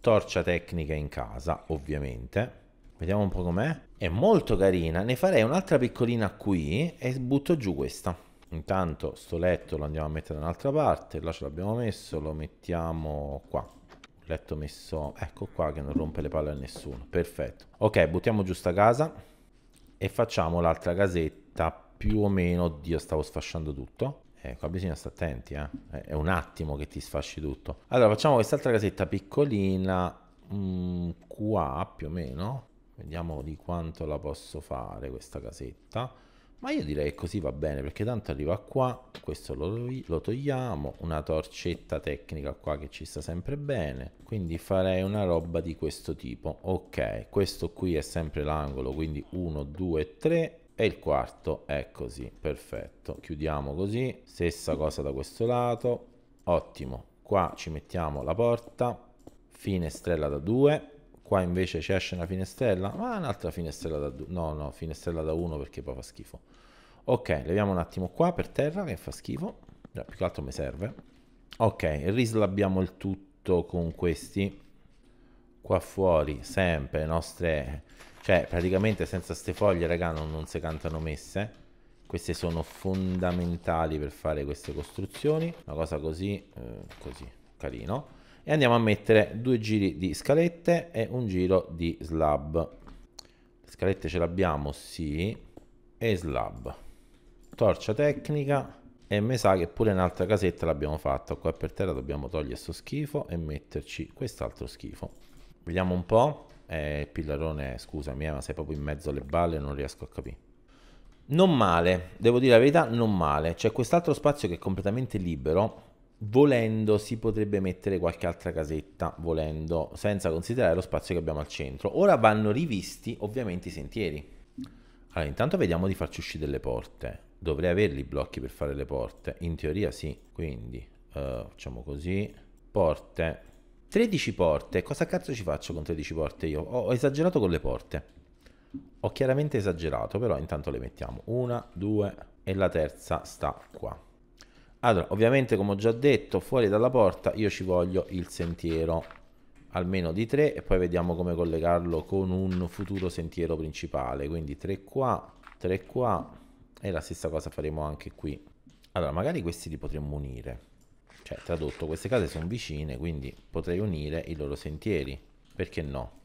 torcia tecnica in casa ovviamente vediamo un po' com'è è molto carina ne farei un'altra piccolina qui e butto giù questa intanto sto letto lo andiamo a mettere da un'altra parte là ce l'abbiamo messo lo mettiamo qua Letto messo... Ecco qua che non rompe le palle a nessuno. Perfetto. Ok, buttiamo giù sta casa. E facciamo l'altra casetta più o meno... Oddio, stavo sfasciando tutto. Eh, qua bisogna stare attenti, eh. È un attimo che ti sfasci tutto. Allora, facciamo quest'altra casetta piccolina. Mm, qua, più o meno. Vediamo di quanto la posso fare questa casetta. Ma io direi che così va bene perché tanto arriva qua, questo lo, lo, togliamo, una torcetta tecnica qua che ci sta sempre bene, quindi farei una roba di questo tipo. Ok, questo qui è sempre l'angolo, quindi 1, 2, 3 e il quarto è così, perfetto. Chiudiamo così, stessa cosa da questo lato, ottimo. Qua ci mettiamo la porta, finestrella da 2, Qua invece ci esce una finestrella, ma un'altra finestrella da 2. No, no, finestrella da 1 perché poi fa schifo. Ok, leviamo un attimo qua per terra che fa schifo. Già, più che altro mi serve. Ok, rislabbiamo il tutto con questi. Qua fuori, sempre le nostre... Cioè, praticamente senza ste foglie, raga, non, non si cantano messe. Queste sono fondamentali per fare queste costruzioni. Una cosa così, eh, così, carino e andiamo a mettere due giri di scalette e un giro di slab le scalette ce l'abbiamo sì e slab torcia tecnica e mi sa che pure un'altra casetta l'abbiamo fatta qua per terra dobbiamo togliere questo schifo e metterci quest'altro schifo vediamo un po' eh, il pillarone scusami eh, ma sei proprio in mezzo alle balle non riesco a capire non male, devo dire la verità, non male. C'è quest'altro spazio che è completamente libero volendo si potrebbe mettere qualche altra casetta, volendo, senza considerare lo spazio che abbiamo al centro. Ora vanno rivisti ovviamente i sentieri. Allora, intanto vediamo di farci uscire delle porte. Dovrei averli i blocchi per fare le porte. In teoria sì, quindi uh, facciamo così. Porte. 13 porte. Cosa cazzo ci faccio con 13 porte io? Ho, ho esagerato con le porte. Ho chiaramente esagerato, però intanto le mettiamo. Una, due e la terza sta qua. Allora, ovviamente come ho già detto, fuori dalla porta io ci voglio il sentiero, almeno di 3 e poi vediamo come collegarlo con un futuro sentiero principale. Quindi 3 qua, 3 qua e la stessa cosa faremo anche qui. Allora, magari questi li potremmo unire. Cioè, tradotto, queste case sono vicine, quindi potrei unire i loro sentieri. Perché no?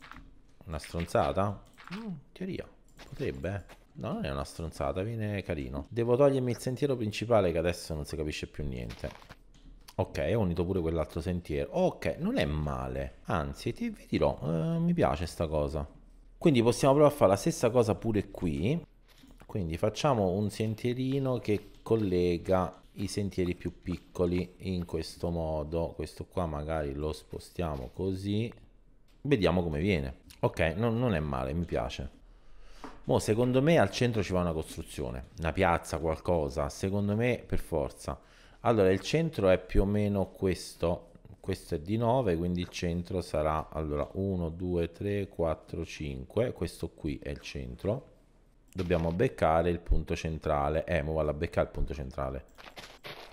Una stronzata? In mm, teoria. Potrebbe, eh. No, non è una stronzata, viene carino. Devo togliermi il sentiero principale che adesso non si capisce più niente. Ok, ho unito pure quell'altro sentiero. Ok, non è male. Anzi, ti vi dirò, eh, mi piace sta cosa. Quindi possiamo provare a fare la stessa cosa pure qui. Quindi facciamo un sentierino che collega i sentieri più piccoli in questo modo. Questo qua magari lo spostiamo così. Vediamo come viene. Ok, non, non è male, mi piace. Mo secondo me al centro ci va una costruzione, una piazza, qualcosa, secondo me per forza. Allora il centro è più o meno questo, questo è di 9, quindi il centro sarà allora 1, 2, 3, 4, 5, questo qui è il centro. Dobbiamo beccare il punto centrale, eh, mo vado a beccare il punto centrale.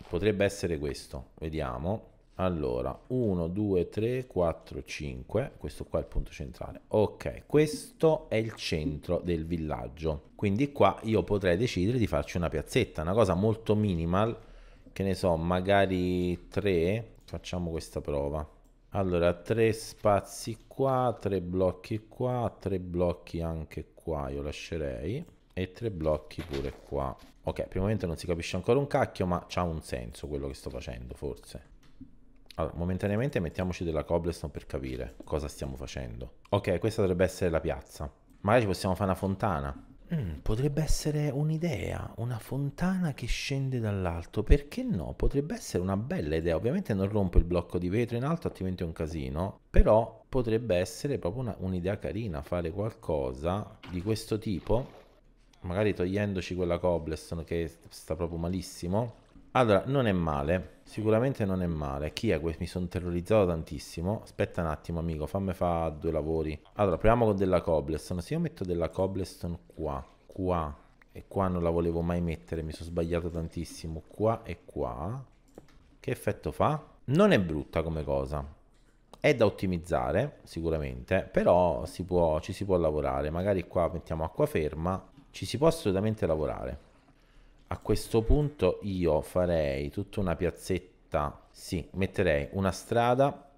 Potrebbe essere questo, vediamo. Allora, 1, 2, 3, 4, 5, questo qua è il punto centrale. Ok, questo è il centro del villaggio. Quindi qua io potrei decidere di farci una piazzetta, una cosa molto minimal, che ne so, magari 3. Facciamo questa prova. Allora, tre spazi qua, tre blocchi qua, tre blocchi anche qua, io lascerei. E tre blocchi pure qua. Ok, per il momento non si capisce ancora un cacchio, ma c'ha un senso quello che sto facendo, forse. Allora, momentaneamente mettiamoci della cobblestone per capire cosa stiamo facendo. Ok, questa dovrebbe essere la piazza. Magari ci possiamo fare una fontana. Mm, potrebbe essere un'idea, una fontana che scende dall'alto, perché no? Potrebbe essere una bella idea. Ovviamente non rompo il blocco di vetro in alto, altrimenti è un casino, però potrebbe essere proprio un'idea carina, fare qualcosa di questo tipo, magari togliendoci quella cobblestone che sta proprio malissimo, allora, non è male. Sicuramente non è male. Chi è questo? Mi sono terrorizzato tantissimo. Aspetta un attimo, amico. Fammi fare due lavori. Allora, proviamo con della cobblestone. Se io metto della cobblestone qua, qua e qua non la volevo mai mettere. Mi sono sbagliato tantissimo. Qua e qua. Che effetto fa? Non è brutta come cosa. È da ottimizzare, sicuramente. Però si può, ci si può lavorare. Magari qua mettiamo acqua ferma. Ci si può assolutamente lavorare. A questo punto io farei tutta una piazzetta, sì, metterei una strada,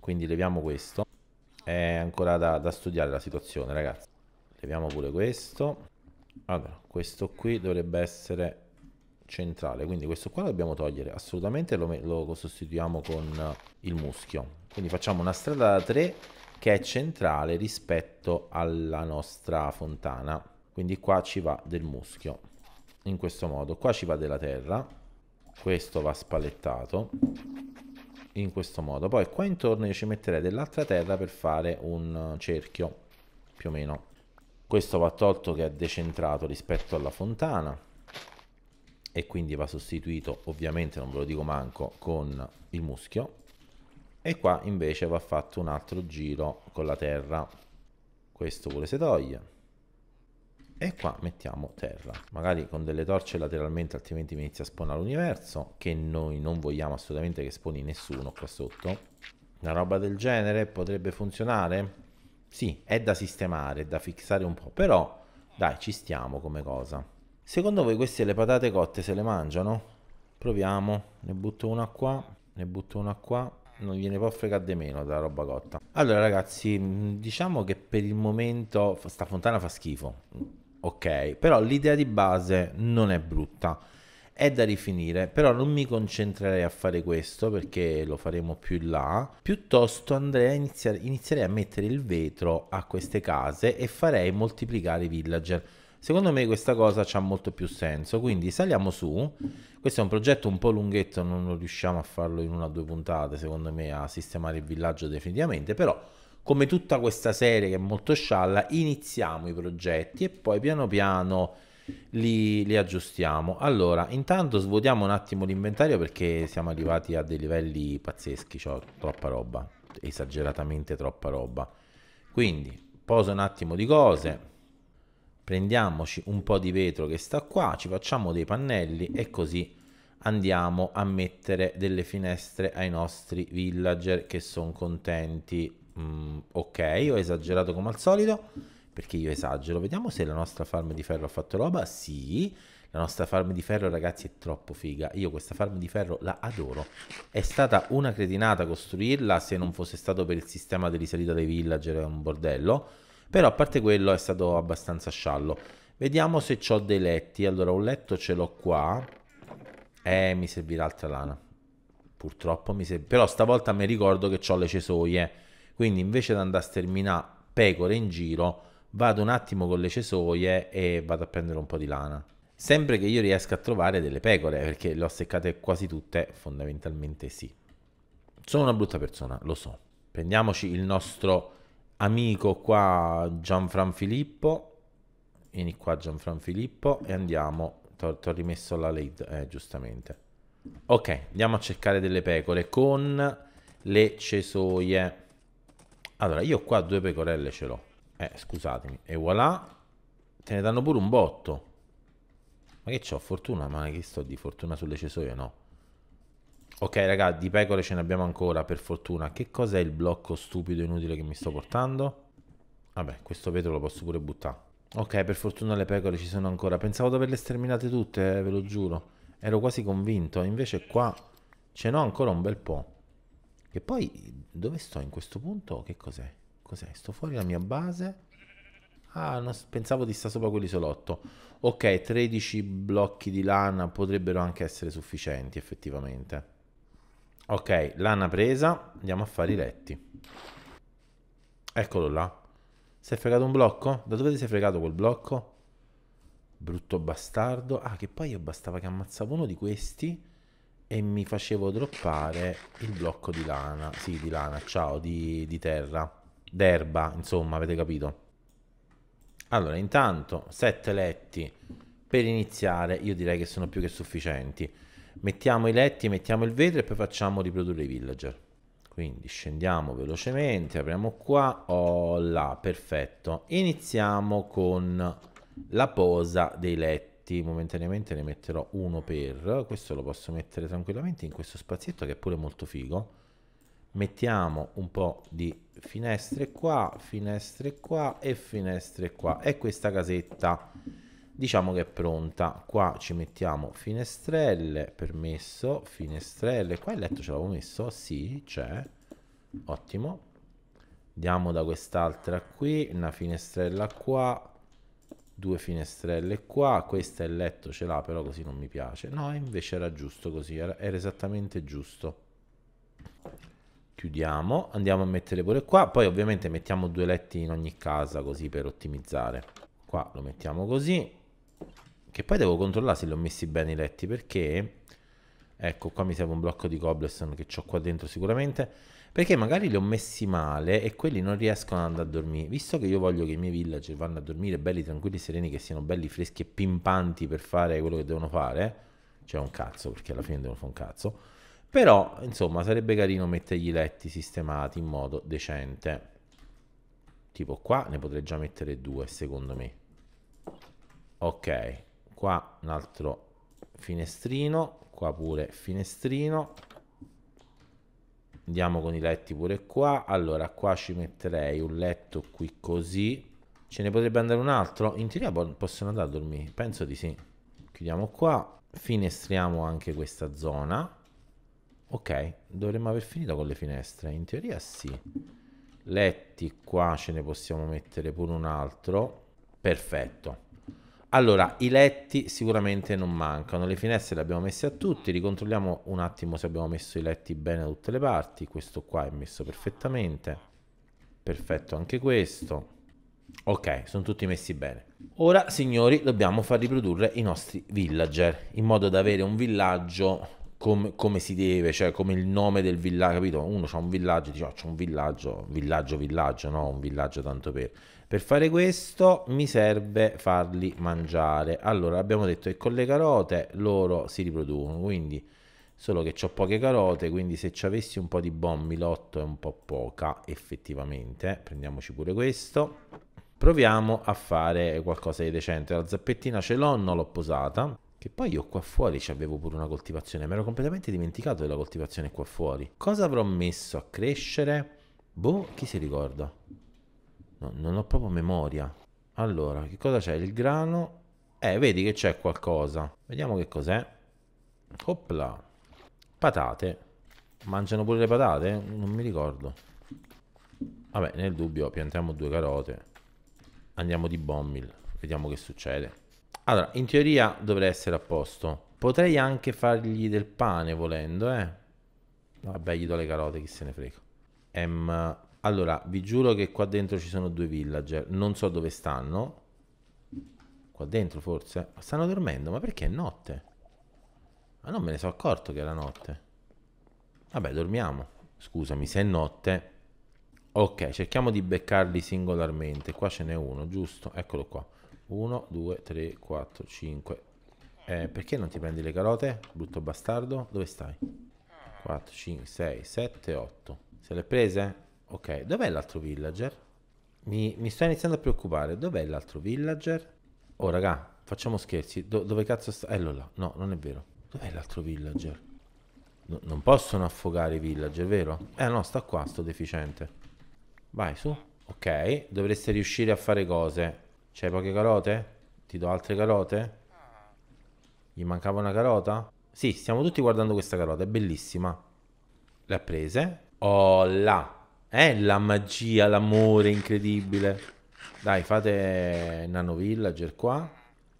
quindi leviamo questo. È ancora da, da studiare la situazione, ragazzi. Leviamo pure questo. Allora, questo qui dovrebbe essere centrale, quindi questo qua lo dobbiamo togliere, assolutamente lo, lo sostituiamo con il muschio. Quindi facciamo una strada da 3 che è centrale rispetto alla nostra fontana. Quindi qua ci va del muschio in questo modo. Qua ci va della terra, questo va spalettato in questo modo. Poi qua intorno io ci metterei dell'altra terra per fare un cerchio, più o meno. Questo va tolto che è decentrato rispetto alla fontana e quindi va sostituito, ovviamente non ve lo dico manco, con il muschio. E qua invece va fatto un altro giro con la terra. Questo pure si toglie e qua mettiamo terra magari con delle torce lateralmente altrimenti mi inizia a spawnare l'universo che noi non vogliamo assolutamente che sponi nessuno qua sotto una roba del genere potrebbe funzionare sì è da sistemare è da fissare un po' però dai ci stiamo come cosa secondo voi queste le patate cotte se le mangiano? proviamo ne butto una qua ne butto una qua non gliene può fregare di meno della roba cotta. Allora, ragazzi, diciamo che per il momento sta fontana fa schifo ok, però l'idea di base non è brutta. È da rifinire, però non mi concentrerei a fare questo perché lo faremo più in là. Piuttosto andrei a iniziare, inizierei a mettere il vetro a queste case e farei moltiplicare i villager. Secondo me questa cosa ha molto più senso, quindi saliamo su. Questo è un progetto un po' lunghetto, non riusciamo a farlo in una o due puntate, secondo me, a sistemare il villaggio definitivamente, però come tutta questa serie che è molto scialla, iniziamo i progetti e poi piano piano li, li aggiustiamo. Allora, intanto svuotiamo un attimo l'inventario perché siamo arrivati a dei livelli pazzeschi, cioè troppa roba, esageratamente troppa roba. Quindi, posa un attimo di cose, prendiamoci un po' di vetro che sta qua, ci facciamo dei pannelli e così andiamo a mettere delle finestre ai nostri villager che sono contenti mm, ok, ho esagerato come al solito, perché io esagero. Vediamo se la nostra farm di ferro ha fatto roba. Sì, la nostra farm di ferro, ragazzi, è troppo figa. Io questa farm di ferro la adoro. È stata una cretinata costruirla, se non fosse stato per il sistema di risalita dei villager, è un bordello. Però a parte quello è stato abbastanza sciallo. Vediamo se ho dei letti. Allora, un letto ce l'ho qua. Eh, mi servirà altra lana. Purtroppo mi serve. Però stavolta mi ricordo che ho le cesoie quindi invece di andare a sterminare pecore in giro, vado un attimo con le cesoie e vado a prendere un po' di lana. Sempre che io riesca a trovare delle pecore, perché le ho seccate quasi tutte, fondamentalmente sì. Sono una brutta persona, lo so. Prendiamoci il nostro amico qua Gianfran Filippo. Vieni qua Gianfran Filippo e andiamo. Ti ho rimesso la lead, eh, giustamente. Ok, andiamo a cercare delle pecore con le cesoie. Allora, io qua due pecorelle ce l'ho. Eh, scusatemi. E voilà. Te ne danno pure un botto. Ma che c'ho? Fortuna? Ma che sto di fortuna sulle cesoie? No. Ok, raga, di pecore ce ne abbiamo ancora, per fortuna. Che cos'è il blocco stupido e inutile che mi sto portando? Vabbè, questo vetro lo posso pure buttare. Ok, per fortuna le pecore ci sono ancora. Pensavo di averle sterminate tutte, eh, ve lo giuro. Ero quasi convinto. Invece qua ce n'ho ancora un bel po'. Che poi dove sto in questo punto? Che cos'è? Cos'è? Sto fuori la mia base. Ah, no, pensavo di stare sopra quell'isolotto. Ok, 13 blocchi di lana potrebbero anche essere sufficienti effettivamente. Ok, lana presa, andiamo a fare i letti. Eccolo là. Si è fregato un blocco? Da dove ti sei fregato quel blocco? Brutto bastardo. Ah, che poi io bastava che ammazzavo uno di questi e mi facevo droppare il blocco di lana, sì di lana, ciao, di, di terra, d'erba, insomma avete capito. Allora intanto sette letti per iniziare io direi che sono più che sufficienti. Mettiamo i letti, mettiamo il vetro e poi facciamo riprodurre i villager. Quindi scendiamo velocemente, apriamo qua, oh là, perfetto. Iniziamo con la posa dei letti effetti momentaneamente ne metterò uno mm. per, questo lo posso mettere tranquillamente in questo spazietto che è pure molto figo. Mettiamo un po' di finestre qua, finestre qua e finestre qua. E questa casetta diciamo che è pronta. Qua ci mettiamo finestrelle, permesso, finestrelle. Qua il letto ce l'avevo messo? Sì, c'è. Ottimo. andiamo da quest'altra qui, una finestrella qua due finestrelle qua, questa è il letto ce l'ha però così non mi piace, no invece era giusto così, era, era, esattamente giusto. Chiudiamo, andiamo a mettere pure qua, poi ovviamente mettiamo due letti in ogni casa così per ottimizzare. Qua lo mettiamo così, che poi devo controllare se li ho messi bene i letti perché, ecco qua mi serve un blocco di cobblestone che ho qua dentro sicuramente, perché magari li ho messi male e quelli non riescono ad andare a dormire. Visto che io voglio che i miei villager vanno a dormire belli, tranquilli, sereni, che siano belli, freschi e pimpanti per fare quello che devono fare, cioè un cazzo, perché alla fine devono fare un cazzo. Però, insomma, sarebbe carino mettergli i letti sistemati in modo decente. Tipo qua ne potrei già mettere due, secondo me. Ok, qua un altro finestrino, qua pure finestrino andiamo con i letti pure qua allora qua ci metterei un letto qui così ce ne potrebbe andare un altro in teoria possono andare a dormire penso di sì chiudiamo qua finestriamo anche questa zona ok dovremmo aver finito con le finestre in teoria sì letti qua ce ne possiamo mettere pure un altro perfetto allora, i letti sicuramente non mancano, le finestre le abbiamo messe a tutti, ricontrolliamo un attimo se abbiamo messo i letti bene da tutte le parti, questo qua è messo perfettamente, perfetto anche questo, ok, sono tutti messi bene. Ora signori dobbiamo far riprodurre i nostri villager, in modo da avere un villaggio com come si deve, cioè come il nome del villaggio, capito? Uno ha un villaggio, dice oh, ah, c'è un villaggio, villaggio, villaggio, no? Un villaggio tanto per... Per fare questo mi serve farli mangiare. Allora, abbiamo detto che con le carote loro si riproducono, quindi solo che ho poche carote, quindi se ci avessi un po' di bombi l'otto è un po' poca effettivamente. Eh, prendiamoci pure questo. Proviamo a fare qualcosa di decente. La zappettina ce l'ho, non l'ho posata. Che poi io qua fuori avevo pure una coltivazione, mi ero completamente dimenticato della coltivazione qua fuori. Cosa avrò messo a crescere? Boh, chi si ricorda? No, non ho proprio memoria. Allora, che cosa c'è? Il grano. Eh, vedi che c'è qualcosa. Vediamo che cos'è. Opla. Patate. Mangiano pure le patate? Non mi ricordo. Vabbè, nel dubbio piantiamo due carote. Andiamo di bommil. Vediamo che succede. Allora, in teoria dovrei essere a posto. Potrei anche fargli del pane volendo, eh. Vabbè, gli do le carote, chi se ne frega. Ehm, allora, vi giuro che qua dentro ci sono due villager, non so dove stanno. Qua dentro forse? stanno dormendo, ma perché è notte? Ma non me ne sono accorto che era notte. Vabbè, dormiamo. Scusami, se è notte... Ok, cerchiamo di beccarli singolarmente. Qua ce n'è uno, giusto? Eccolo qua. Uno, due, tre, quattro, cinque. Eh, perché non ti prendi le carote? Brutto bastardo. Dove stai? 4, 5, 6, 7, 8. Se le prese? Ok, dov'è l'altro villager? Mi, mi sto iniziando a preoccupare. Dov'è l'altro villager? Oh, raga, facciamo scherzi. Do, dove cazzo sta? Eccolo là. No, non è vero. Dov'è l'altro villager? No, non possono affogare i villager, vero? Eh no, sta qua, sto deficiente. Vai, su. Ok, dovreste riuscire a fare cose. C'hai poche carote? Ti do altre carote? Gli mancava una carota? Sì, stiamo tutti guardando questa carota, è bellissima. Le ha prese? Oh là! È eh, la magia, l'amore incredibile. Dai, fate Nano Villager qua.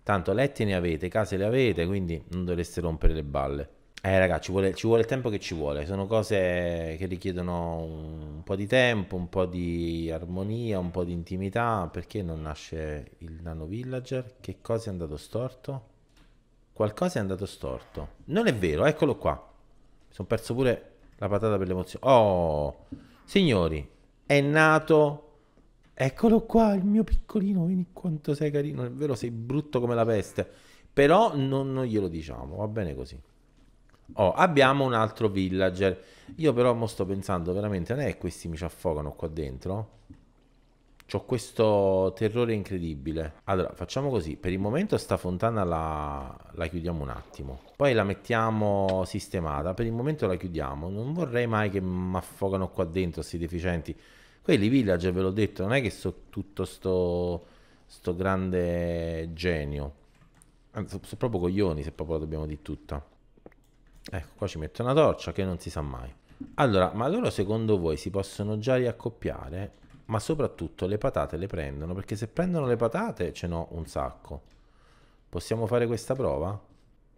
Tanto letti ne avete, case le avete, quindi non dovreste rompere le balle. Eh raga, ci vuole, ci vuole il tempo che ci vuole, sono cose che richiedono un po' di tempo, un po' di armonia, un po' di intimità. Perché non nasce il nano villager? Che cosa è andato storto? Qualcosa è andato storto. Non è vero, eccolo qua. Mi sono perso pure la patata per l'emozione. Oh! Signori, è nato... Eccolo qua, il mio piccolino, vieni quanto sei carino, è vero, sei brutto come la peste. Però non, non glielo diciamo, va bene così. Oh, abbiamo un altro villager. Io però mo sto pensando veramente, non è che questi mi ci affogano qua dentro? ho questo terrore incredibile. Allora, facciamo così. Per il momento sta fontana la, la, chiudiamo un attimo. Poi la mettiamo sistemata. Per il momento la chiudiamo. Non vorrei mai che mi affogano qua dentro questi deficienti. Quelli villager, ve l'ho detto, non è che so tutto sto, sto grande genio. Anzi, sono proprio coglioni se proprio la dobbiamo di tutta. Ecco, qua ci metto una torcia che non si sa mai. Allora, ma loro secondo voi si possono già riaccoppiare? ma soprattutto le patate le prendono, perché se prendono le patate ce n'ho un sacco. Possiamo fare questa prova?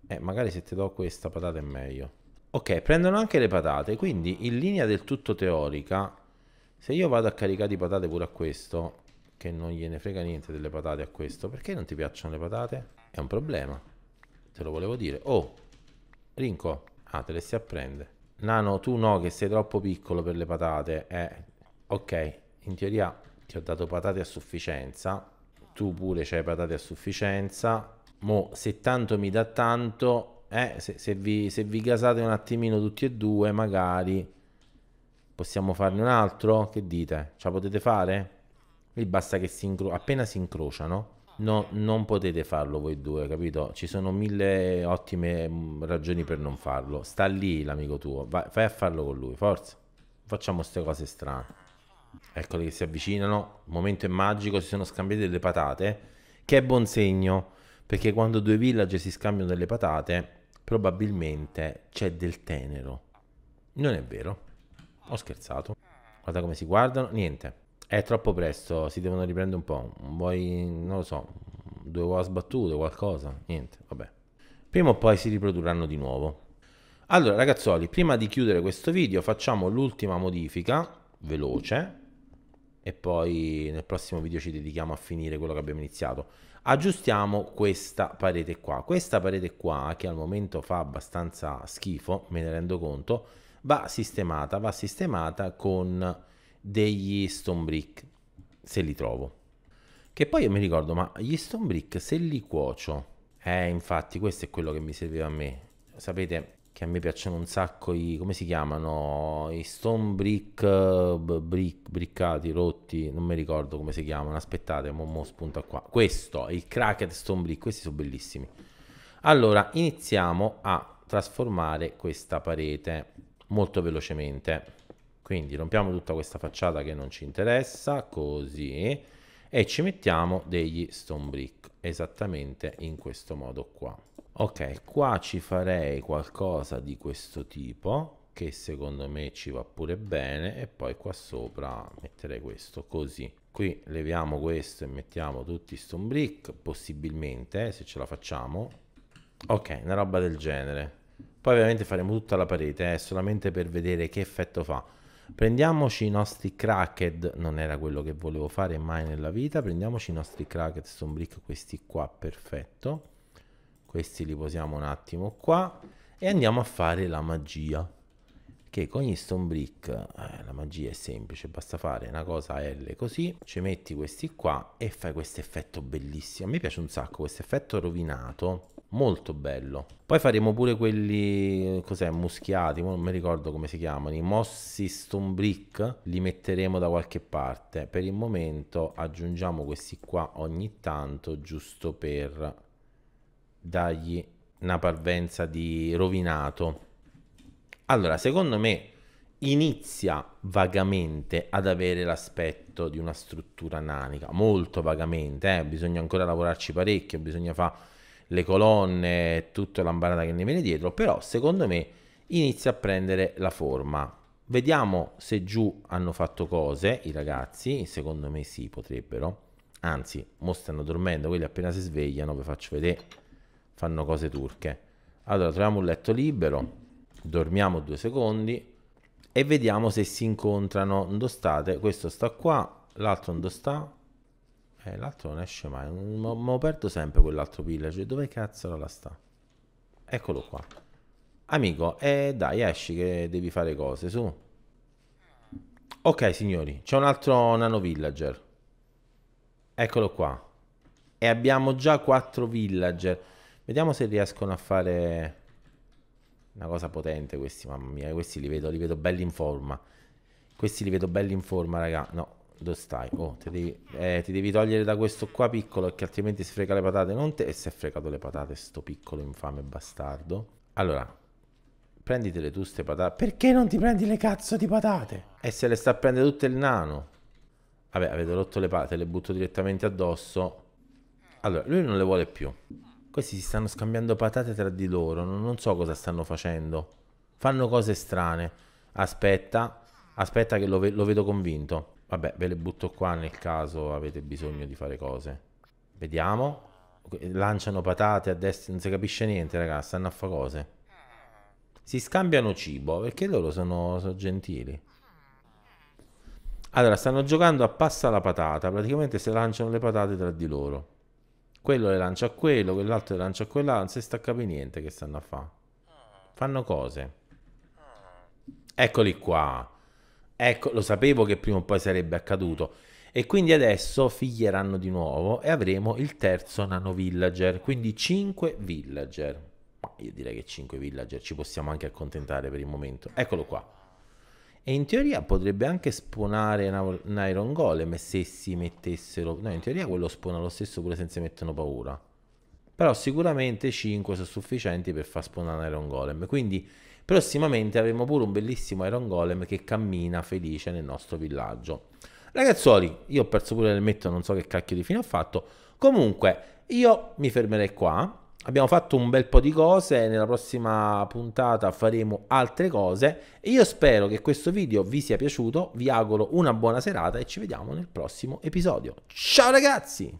Eh, magari se ti do questa patata è meglio. Ok, prendono anche le patate, quindi in linea del tutto teorica, se io vado a caricare di patate pure a questo, che non gliene frega niente delle patate a questo, perché non ti piacciono le patate? È un problema, te lo volevo dire. Oh, Rinco, ah, te le a prendere Nano, tu no, che sei troppo piccolo per le patate. Eh, ok, in teoria ti ho dato patate a sufficienza, tu pure c'hai patate a sufficienza, mo se tanto mi dà tanto, eh, se, se, vi, se vi gasate un attimino tutti e due magari possiamo farne un altro, che dite? Ce la potete fare? Lì basta che si incro- appena si incrociano, no, non potete farlo voi due, capito? Ci sono mille ottime mm, ragioni per non farlo. Sta lì l'amico tuo, Vai, fai a farlo con lui, forza. Facciamo queste cose strane. Eccoli che si avvicinano, il momento è magico, si sono scambiate delle patate, che è buon segno, perché quando due village si scambiano delle patate, probabilmente c'è del tenero. Non è vero, ho scherzato. Guarda come si guardano, niente. È troppo presto, si devono riprendere un po'. Vuoi, non lo so, due uova sbattute, qualcosa, niente, vabbè. Prima o poi si riprodurranno di nuovo. Allora ragazzoli, prima di chiudere questo video facciamo l'ultima modifica, veloce, e poi nel prossimo video ci dedichiamo a finire quello che abbiamo iniziato. Aggiustiamo questa parete qua. Questa parete qua, che al momento fa abbastanza schifo, me ne rendo conto, va sistemata, va sistemata con degli stone brick, se li trovo. Che poi io mi ricordo, ma gli stone brick se li cuocio... Eh, infatti, questo è quello che mi serviva a me. Sapete, che a me piacciono un sacco i come si chiamano i stone brick, brick briccati rotti non mi ricordo come si chiamano aspettate mo, mo spunta qua questo il cracked stone brick questi sono bellissimi allora iniziamo a trasformare questa parete molto velocemente quindi rompiamo tutta questa facciata che non ci interessa così e ci mettiamo degli stone brick esattamente in questo modo qua ok qua ci farei qualcosa di questo tipo che secondo me ci va pure bene e poi qua sopra metterei questo così qui leviamo questo e mettiamo tutti stone brick possibilmente eh, se ce la facciamo ok una roba del genere poi ovviamente faremo tutta la parete eh, solamente per vedere che effetto fa prendiamoci i nostri cracked non era quello che volevo fare mai nella vita prendiamoci i nostri cracked stone brick questi qua perfetto questi li posiamo un attimo qua e andiamo a fare la magia che con gli stone brick eh, la magia è semplice basta fare una cosa L così ci metti questi qua e fai questo effetto bellissimo mi piace un sacco questo effetto rovinato molto bello poi faremo pure quelli cos'è muschiati non mi ricordo come si chiamano i mossi stone brick li metteremo da qualche parte per il momento aggiungiamo questi qua ogni tanto giusto per dargli una parvenza di rovinato. Allora, secondo me inizia vagamente ad avere l'aspetto di una struttura nanica, molto vagamente, eh? bisogna ancora lavorarci parecchio, bisogna fare le colonne, tutta l'ambarata che ne viene dietro, però secondo me inizia a prendere la forma. Vediamo se giù hanno fatto cose i ragazzi, secondo me sì, potrebbero, anzi, mo stanno dormendo, quelli appena si svegliano, vi faccio vedere fanno cose turche. Allora troviamo un letto libero, dormiamo due secondi e vediamo se si incontrano. Dove state? Questo sta qua, l'altro non sta. Eh, l'altro non esce mai. Mi aperto sempre quell'altro village. Cioè, dove cazzo la sta? Eccolo qua. Amico, eh, dai, esci che devi fare cose, su. Ok, signori, c'è un altro nano villager. Eccolo qua. E abbiamo già quattro villager. Vediamo se riescono a fare una cosa potente questi, mamma mia, questi li vedo, li vedo belli in forma. Questi li vedo belli in forma, raga. No, dove stai? Oh, ti devi, eh, ti devi togliere da questo qua piccolo che altrimenti si frega le patate. Non te... E si è fregato le patate sto piccolo infame bastardo. Allora, prenditele tu ste patate. Perché non ti prendi le cazzo di patate? E se le sta a prendere tutte il nano. Vabbè, avete rotto le patate, le butto direttamente addosso. Allora, lui non le vuole più. Questi si stanno scambiando patate tra di loro, non so cosa stanno facendo. Fanno cose strane. Aspetta, aspetta che lo, ve lo vedo convinto. Vabbè, ve le butto qua nel caso avete bisogno di fare cose. Vediamo. Lanciano patate a destra, non si capisce niente, ragazzi, stanno a fare cose. Si scambiano cibo, perché loro sono, sono gentili. Allora, stanno giocando a passa la patata, praticamente si lanciano le patate tra di loro quello le lancia a quello, quell'altro le lancia a quell'altro, non si sta a capire niente che stanno a fare. Fanno cose. Eccoli qua. Ecco, lo sapevo che prima o poi sarebbe accaduto. E quindi adesso figlieranno di nuovo e avremo il terzo nano villager, quindi 5 villager. Ma io direi che 5 villager ci possiamo anche accontentare per il momento. Eccolo qua. E in teoria potrebbe anche spawnare un Iron Golem se si mettessero... No, in teoria quello spawna lo stesso pure se si mettono paura. Però sicuramente 5 sono sufficienti per far spawnare un Iron Golem. Quindi prossimamente avremo pure un bellissimo Iron Golem che cammina felice nel nostro villaggio. Ragazzuoli, io ho perso pure l'elmetto, non so che cacchio di fine ho fatto. Comunque, io mi fermerei qua abbiamo fatto un bel po' di cose, nella prossima puntata faremo altre cose e io spero che questo video vi sia piaciuto, vi auguro una buona serata e ci vediamo nel prossimo episodio. Ciao ragazzi!